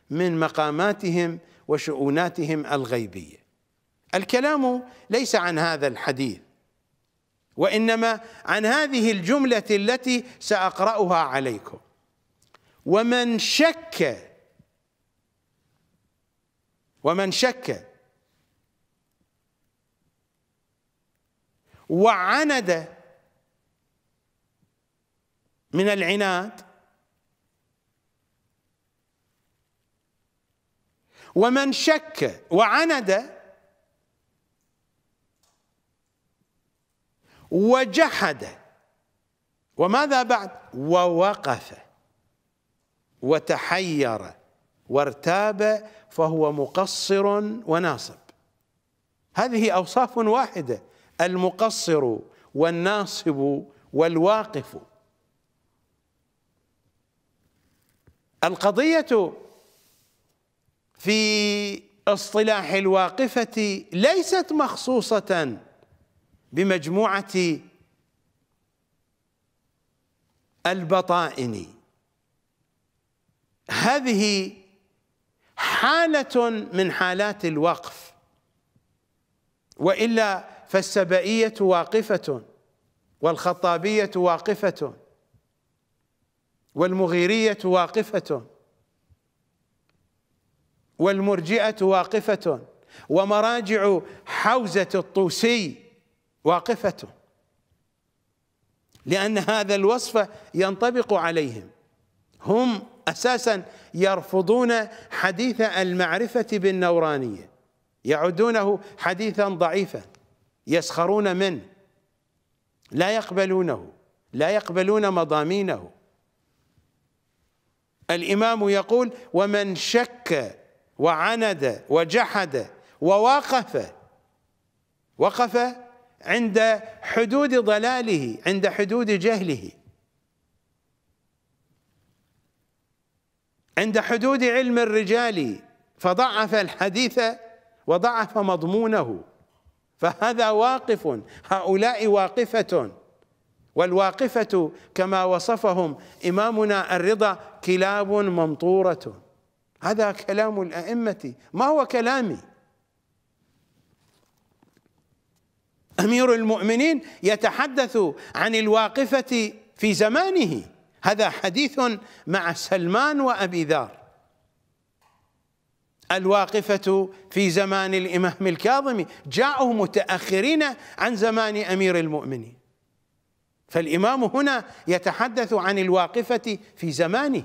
من مقاماتهم وشؤوناتهم الغيبيه الكلام ليس عن هذا الحديث وإنما عن هذه الجملة التي سأقرأها عليكم ومن شك ومن شك وعند من العناد ومن شك وعند وجحد وماذا بعد ووقف وتحير وارتاب فهو مقصر وناصب هذه أوصاف واحدة المقصر والناصب والواقف القضية في اصطلاح الواقفة ليست مخصوصة بمجموعة البطائن هذه حالة من حالات الوقف وإلا فالسبئية واقفة والخطابية واقفة والمغيرية واقفة والمرجئة واقفة ومراجع حوزة الطوسي واقفة لأن هذا الوصف ينطبق عليهم هم أساسا يرفضون حديث المعرفة بالنورانية يعدونه حديثا ضعيفا يسخرون منه لا يقبلونه لا يقبلون مضامينه الإمام يقول ومن شك وعند وجحد ووقف وقف عند حدود ضلاله عند حدود جهله عند حدود علم الرجال فضعف الحديث وضعف مضمونه فهذا واقف هؤلاء واقفة والواقفة كما وصفهم إمامنا الرضا كلاب ممطورة هذا كلام الأئمة ما هو كلامي امير المؤمنين يتحدث عن الواقفه في زمانه هذا حديث مع سلمان وابي ذر الواقفه في زمان الامام الكاظمي جاءوا متاخرين عن زمان امير المؤمنين فالامام هنا يتحدث عن الواقفه في زمانه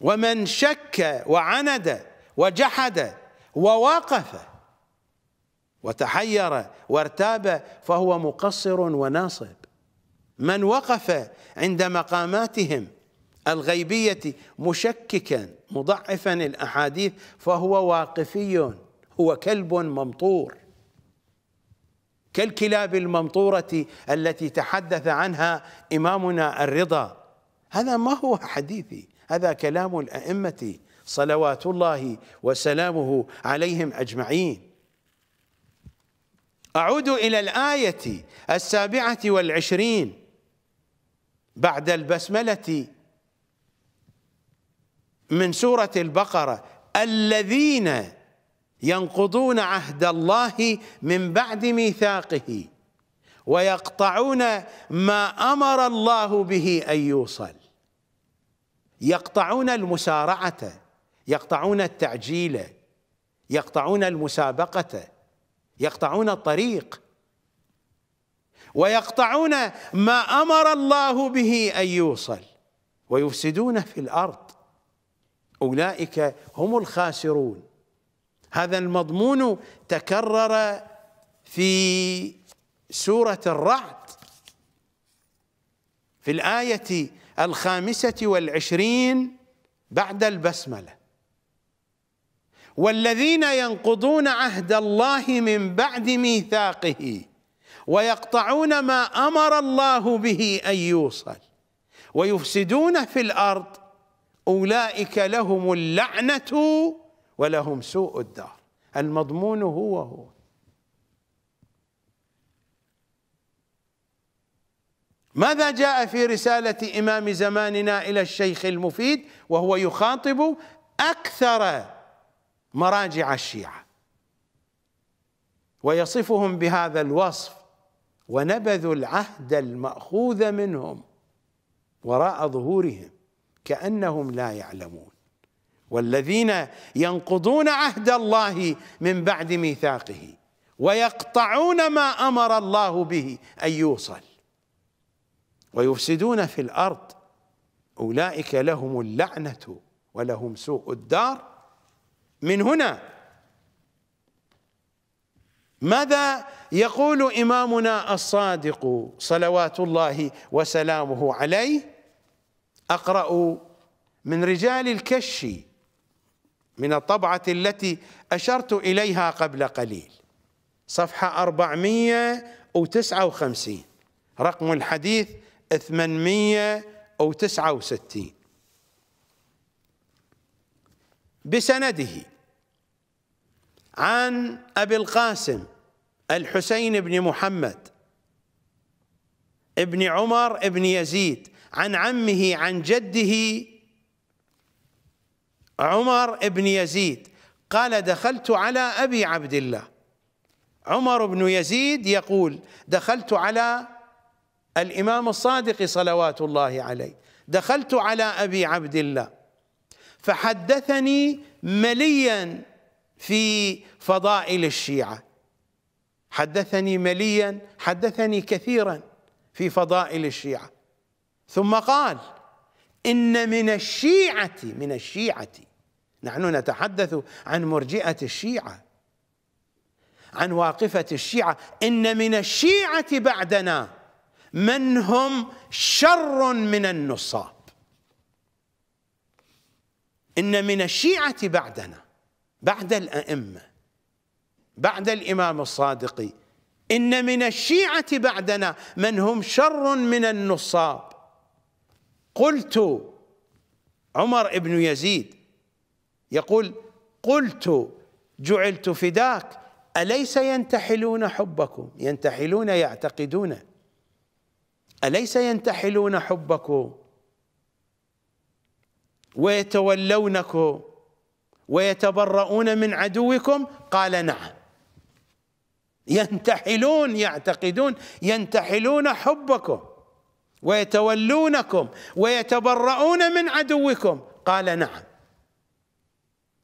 ومن شك وعند وجحد وواقف وتحير وارتاب فهو مقصر وناصب من وقف عند مقاماتهم الغيبية مشككا مضعفا الأحاديث فهو واقفي هو كلب ممطور كالكلاب الممطورة التي تحدث عنها إمامنا الرضا هذا ما هو حديثي هذا كلام الأئمة صلوات الله وسلامه عليهم أجمعين أعود إلى الآية السابعة والعشرين بعد البسملة من سورة البقرة الذين ينقضون عهد الله من بعد ميثاقه ويقطعون ما أمر الله به أن يوصل يقطعون المسارعة يقطعون التعجيل يقطعون المسابقة يقطعون الطريق ويقطعون ما امر الله به ان يوصل ويفسدون في الارض اولئك هم الخاسرون هذا المضمون تكرر في سوره الرعد في الايه الخامسه والعشرين بعد البسمله والذين ينقضون عهد الله من بعد ميثاقه ويقطعون ما امر الله به ان يوصل ويفسدون في الارض اولئك لهم اللعنه ولهم سوء الدار المضمون هو هو ماذا جاء في رساله امام زماننا الى الشيخ المفيد وهو يخاطب اكثر مراجع الشيعة ويصفهم بهذا الوصف ونبذوا العهد المأخوذ منهم وراء ظهورهم كأنهم لا يعلمون والذين ينقضون عهد الله من بعد ميثاقه ويقطعون ما امر الله به ان يوصل ويفسدون في الارض اولئك لهم اللعنه ولهم سوء الدار من هنا ماذا يقول إمامنا الصادق صلوات الله وسلامه عليه أقرأ من رجال الكش من الطبعة التي أشرت إليها قبل قليل صفحة 459 رقم الحديث 869 بسنده عن أبي القاسم الحسين بن محمد ابن عمر ابن يزيد عن عمه عن جده عمر بن يزيد قال دخلت على أبي عبد الله عمر بن يزيد يقول دخلت على الإمام الصادق صلوات الله عليه دخلت على أبي عبد الله فحدثني مليا في فضائل الشيعة حدثني مليا حدثني كثيرا في فضائل الشيعة ثم قال إن من الشيعة من الشيعة نحن نتحدث عن مرجئة الشيعة عن واقفة الشيعة إن من الشيعة بعدنا من هم شر من النصاب إن من الشيعة بعدنا بعد الأئمة بعد الإمام الصادق إن من الشيعة بعدنا من هم شر من النصاب قلت عمر بن يزيد يقول قلت جعلت فداك أليس ينتحلون حبكم ينتحلون يعتقدون أليس ينتحلون حبكم ويتولونكم ويتبرؤون من عدوكم قال نعم ينتحلون يعتقدون ينتحلون حبكم ويتولونكم ويتبرؤون من عدوكم قال نعم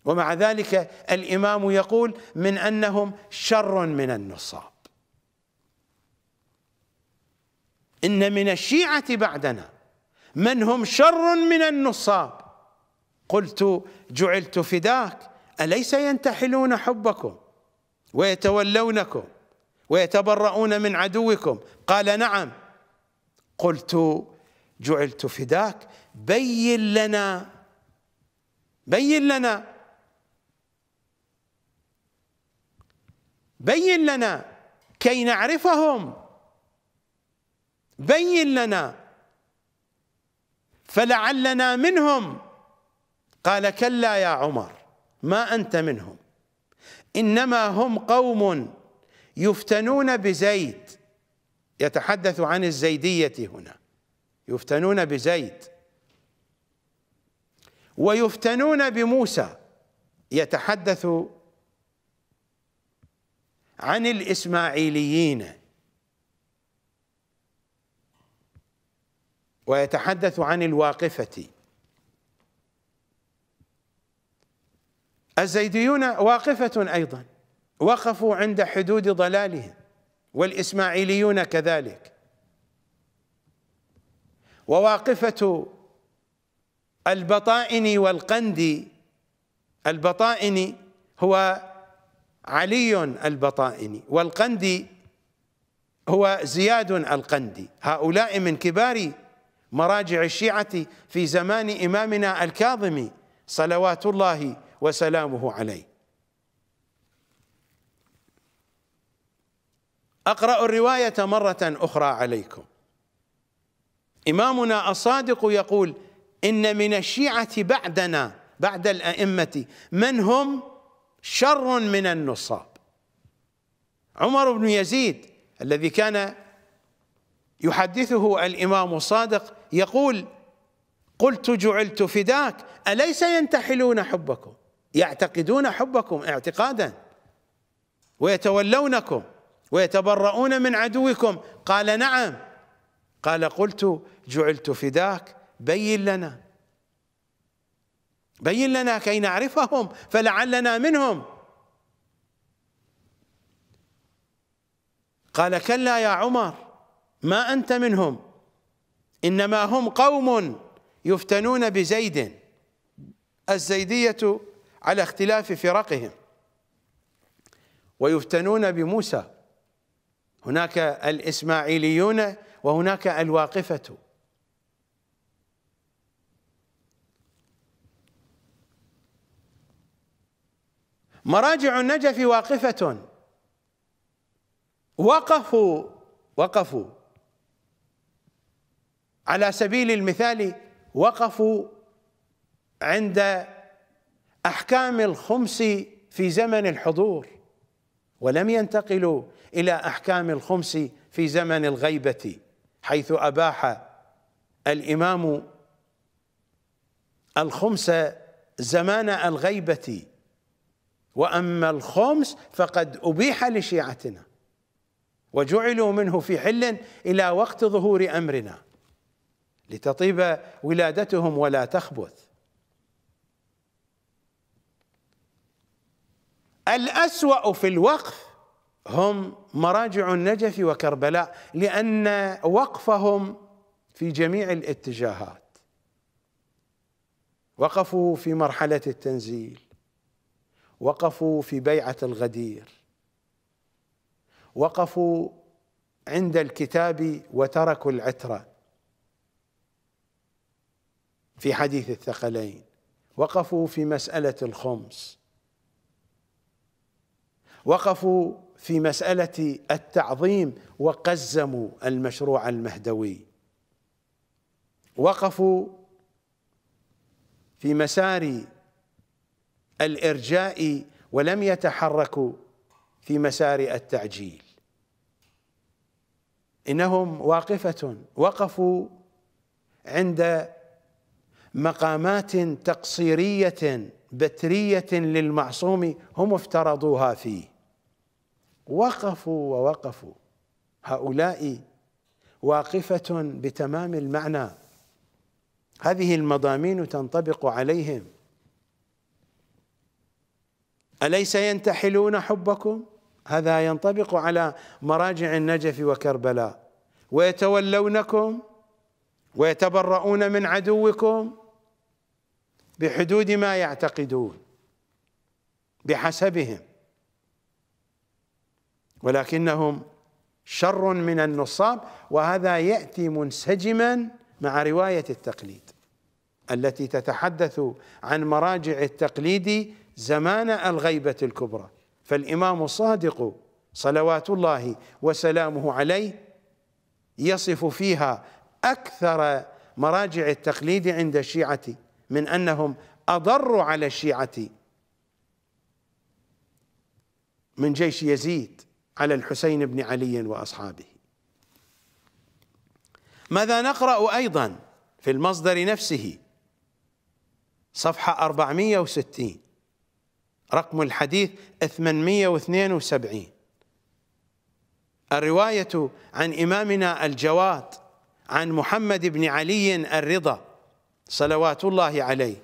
ومع ذلك الامام يقول من انهم شر من النصاب ان من الشيعه بعدنا من هم شر من النصاب قلت جعلت فداك أليس ينتحلون حبكم ويتولونكم ويتبرؤون من عدوكم قال نعم قلت جعلت فداك بين لنا بين لنا بين لنا كي نعرفهم بين لنا فلعلنا منهم قال كلا يا عمر ما أنت منهم إنما هم قوم يفتنون بزيد يتحدث عن الزيدية هنا يفتنون بزيد ويفتنون بموسى يتحدث عن الإسماعيليين ويتحدث عن الواقفة الزيديون واقفة أيضا وقفوا عند حدود ضلالهم والإسماعيليون كذلك وواقفة البطائن والقندي البطائن هو علي البطائن والقندي هو زياد القندي هؤلاء من كبار مراجع الشيعة في زمان إمامنا الكاظمي صلوات الله وسلامه عليه أقرأ الرواية مرة أخرى عليكم إمامنا الصادق يقول إن من الشيعة بعدنا بعد الأئمة من هم شر من النصاب عمر بن يزيد الذي كان يحدثه الإمام الصادق يقول قلت جعلت فداك أليس ينتحلون حبكم يعتقدون حبكم اعتقادا ويتولونكم ويتبرؤون من عدوكم قال نعم قال قلت جعلت فداك بين لنا بين لنا كي نعرفهم فلعلنا منهم قال كلا يا عمر ما أنت منهم إنما هم قوم يفتنون بزيد الزيدية على اختلاف فرقهم ويفتنون بموسى هناك الإسماعيليون وهناك الواقفة مراجع النجف واقفة وقفوا وقفوا على سبيل المثال وقفوا عند أحكام الخمس في زمن الحضور ولم ينتقلوا إلى أحكام الخمس في زمن الغيبة حيث أباح الإمام الخمس زمان الغيبة وأما الخمس فقد أبيح لشيعتنا وجعلوا منه في حل إلى وقت ظهور أمرنا لتطيب ولادتهم ولا تخبث الأسوأ في الوقف هم مراجع النجف وكربلاء لأن وقفهم في جميع الاتجاهات وقفوا في مرحلة التنزيل وقفوا في بيعة الغدير وقفوا عند الكتاب وتركوا العترة في حديث الثقلين وقفوا في مسألة الخمس وقفوا في مسألة التعظيم وقزموا المشروع المهدوي وقفوا في مسار الإرجاء ولم يتحركوا في مسار التعجيل إنهم واقفة وقفوا عند مقامات تقصيرية بترية للمعصوم هم افترضوها فيه وقفوا ووقفوا هؤلاء واقفة بتمام المعنى هذه المضامين تنطبق عليهم أليس ينتحلون حبكم؟ هذا ينطبق على مراجع النجف وكربلاء ويتولونكم ويتبرؤون من عدوكم بحدود ما يعتقدون بحسبهم ولكنهم شر من النصاب وهذا يأتي منسجما مع رواية التقليد التي تتحدث عن مراجع التقليد زمان الغيبة الكبرى فالإمام الصادق صلوات الله وسلامه عليه يصف فيها أكثر مراجع التقليد عند الشيعة من أنهم أضروا على الشيعة من جيش يزيد على الحسين بن علي واصحابه ماذا نقرا ايضا في المصدر نفسه صفحه 460 رقم الحديث 872 الروايه عن امامنا الجواد عن محمد بن علي الرضا صلوات الله عليه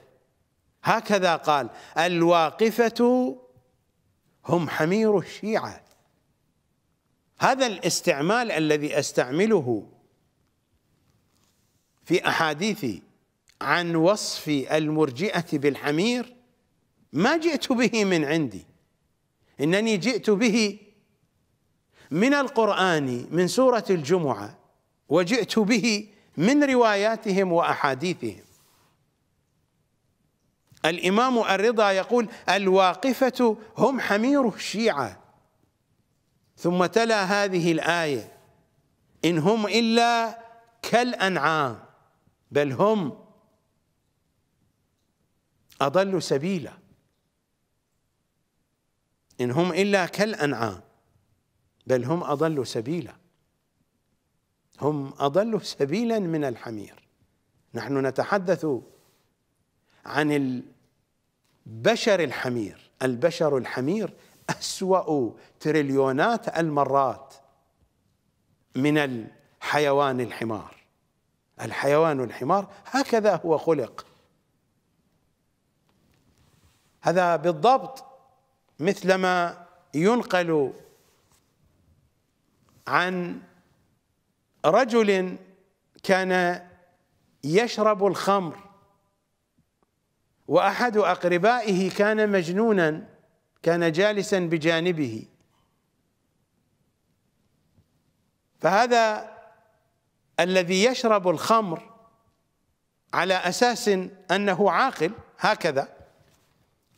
هكذا قال الواقفه هم حمير الشيعه هذا الاستعمال الذي استعمله في احاديثي عن وصف المرجئه بالحمير ما جئت به من عندي انني جئت به من القران من سوره الجمعه وجئت به من رواياتهم واحاديثهم الامام الرضا يقول الواقفه هم حمير الشيعه ثم تلا هذه الايه ان هم الا كالانعام بل هم اضل سبيلا ان هم الا كالانعام بل هم اضل سبيلا هم اضل سبيلا من الحمير نحن نتحدث عن البشر الحمير البشر الحمير أسوأ تريليونات المرات من الحيوان الحمار الحيوان الحمار هكذا هو خلق هذا بالضبط مثلما ينقل عن رجل كان يشرب الخمر واحد اقربائه كان مجنونا كان جالسا بجانبه فهذا الذي يشرب الخمر على اساس انه عاقل هكذا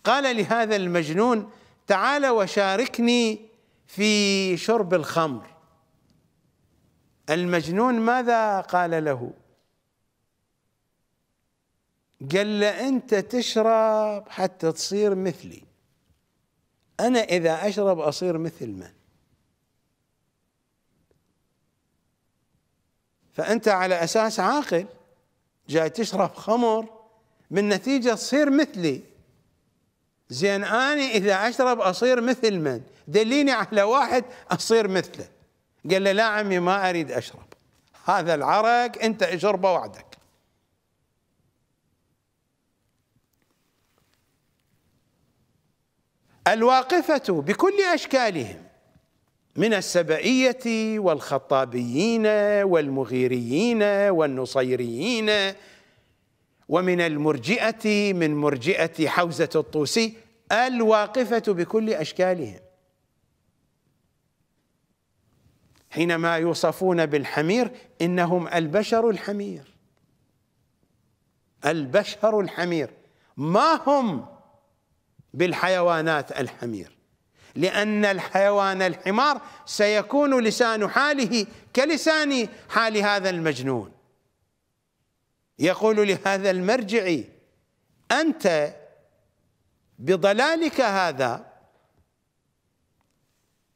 قال لهذا المجنون تعال وشاركني في شرب الخمر المجنون ماذا قال له قال انت تشرب حتى تصير مثلي أنا إذا أشرب أصير مثل من فأنت على أساس عاقل جاي تشرب خمر من نتيجة تصير مثلي زين أنا إذا أشرب أصير مثل من دليني على واحد أصير مثله قال له لا عمي ما أريد أشرب هذا العرق أنت اشربه وعدك الواقفة بكل أشكالهم من السبعية والخطابيين والمغيريين والنصيريين ومن المرجئة من مرجئة حوزة الطوسي الواقفة بكل أشكالهم حينما يوصفون بالحمير إنهم البشر الحمير البشر الحمير ما هم بالحيوانات الحمير لأن الحيوان الحمار سيكون لسان حاله كلسان حال هذا المجنون يقول لهذا المرجع أنت بضلالك هذا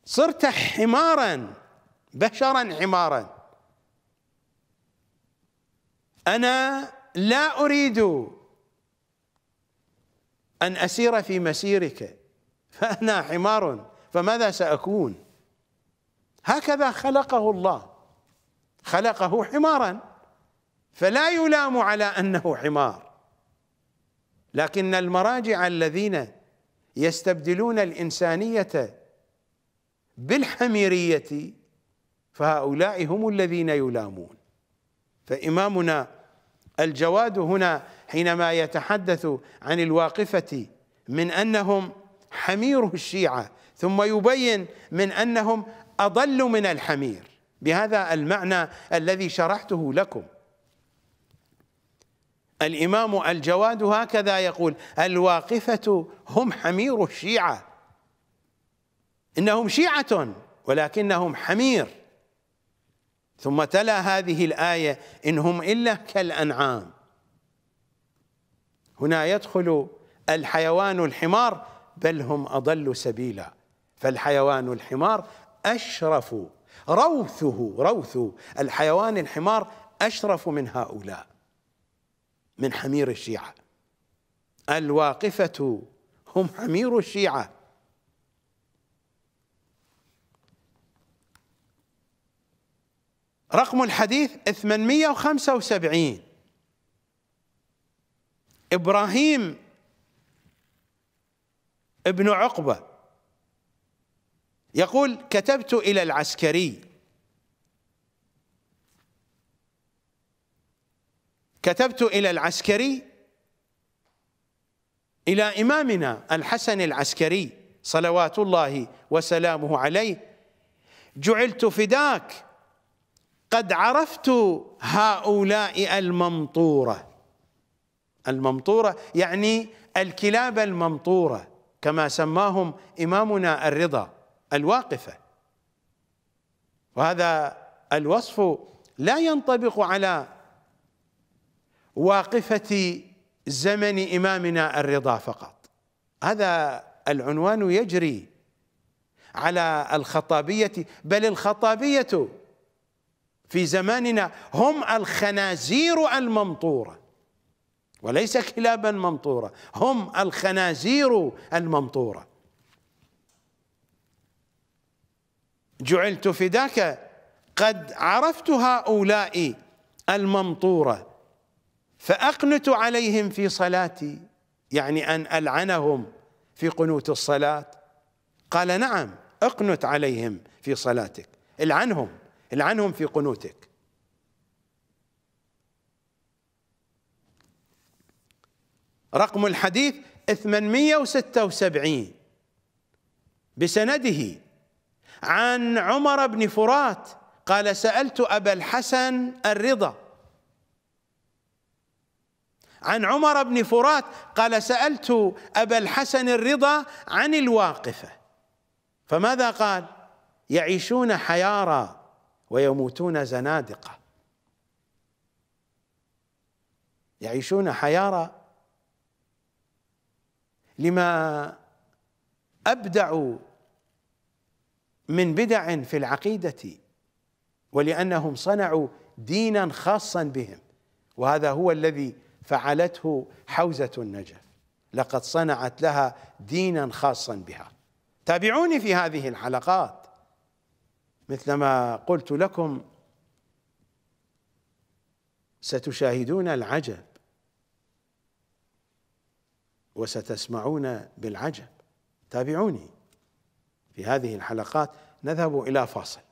صرت حمارا بشرا حمارا أنا لا أريد أن أسير في مسيرك فأنا حمار فماذا سأكون هكذا خلقه الله خلقه حمارا فلا يلام على أنه حمار لكن المراجع الذين يستبدلون الإنسانية بالحميرية فهؤلاء هم الذين يلامون فإمامنا الجواد هنا حينما يتحدث عن الواقفة من أنهم حمير الشيعة ثم يبين من أنهم أضل من الحمير بهذا المعنى الذي شرحته لكم الإمام الجواد هكذا يقول الواقفة هم حمير الشيعة إنهم شيعة ولكنهم حمير ثم تلا هذه الآية إن هم إلا كالأنعام هنا يدخل الحيوان الحمار بل هم أضل سبيلا فالحيوان الحمار أشرف روثه روث الحيوان الحمار أشرف من هؤلاء من حمير الشيعة الواقفة هم حمير الشيعة رقم الحديث 875 إبراهيم ابن عقبة يقول كتبت إلى العسكري كتبت إلى العسكري إلى إمامنا الحسن العسكري صلوات الله وسلامه عليه جعلت فداك قد عرفت هؤلاء الممطوره الممطوره يعني الكلاب الممطوره كما سماهم امامنا الرضا الواقفه وهذا الوصف لا ينطبق على واقفه زمن امامنا الرضا فقط هذا العنوان يجري على الخطابيه بل الخطابيه في زماننا هم الخنازير الممطوره وليس كلابا ممطوره هم الخنازير الممطوره جعلت فداك قد عرفت هؤلاء الممطوره فاقنت عليهم في صلاتي يعني ان العنهم في قنوت الصلاه قال نعم اقنت عليهم في صلاتك العنهم العنهم في قنوتك رقم الحديث 876 بسنده عن عمر بن فرات قال سألت أبا الحسن الرضا عن عمر بن فرات قال سألت أبا الحسن الرضا عن الواقفة فماذا قال يعيشون حيارى ويموتون زنادقه يعيشون حيارى لما ابدعوا من بدع في العقيده ولانهم صنعوا دينا خاصا بهم وهذا هو الذي فعلته حوزه النجف لقد صنعت لها دينا خاصا بها تابعوني في هذه الحلقات مثلما قلت لكم ستشاهدون العجب وستسمعون بالعجب تابعوني في هذه الحلقات نذهب الى فاصل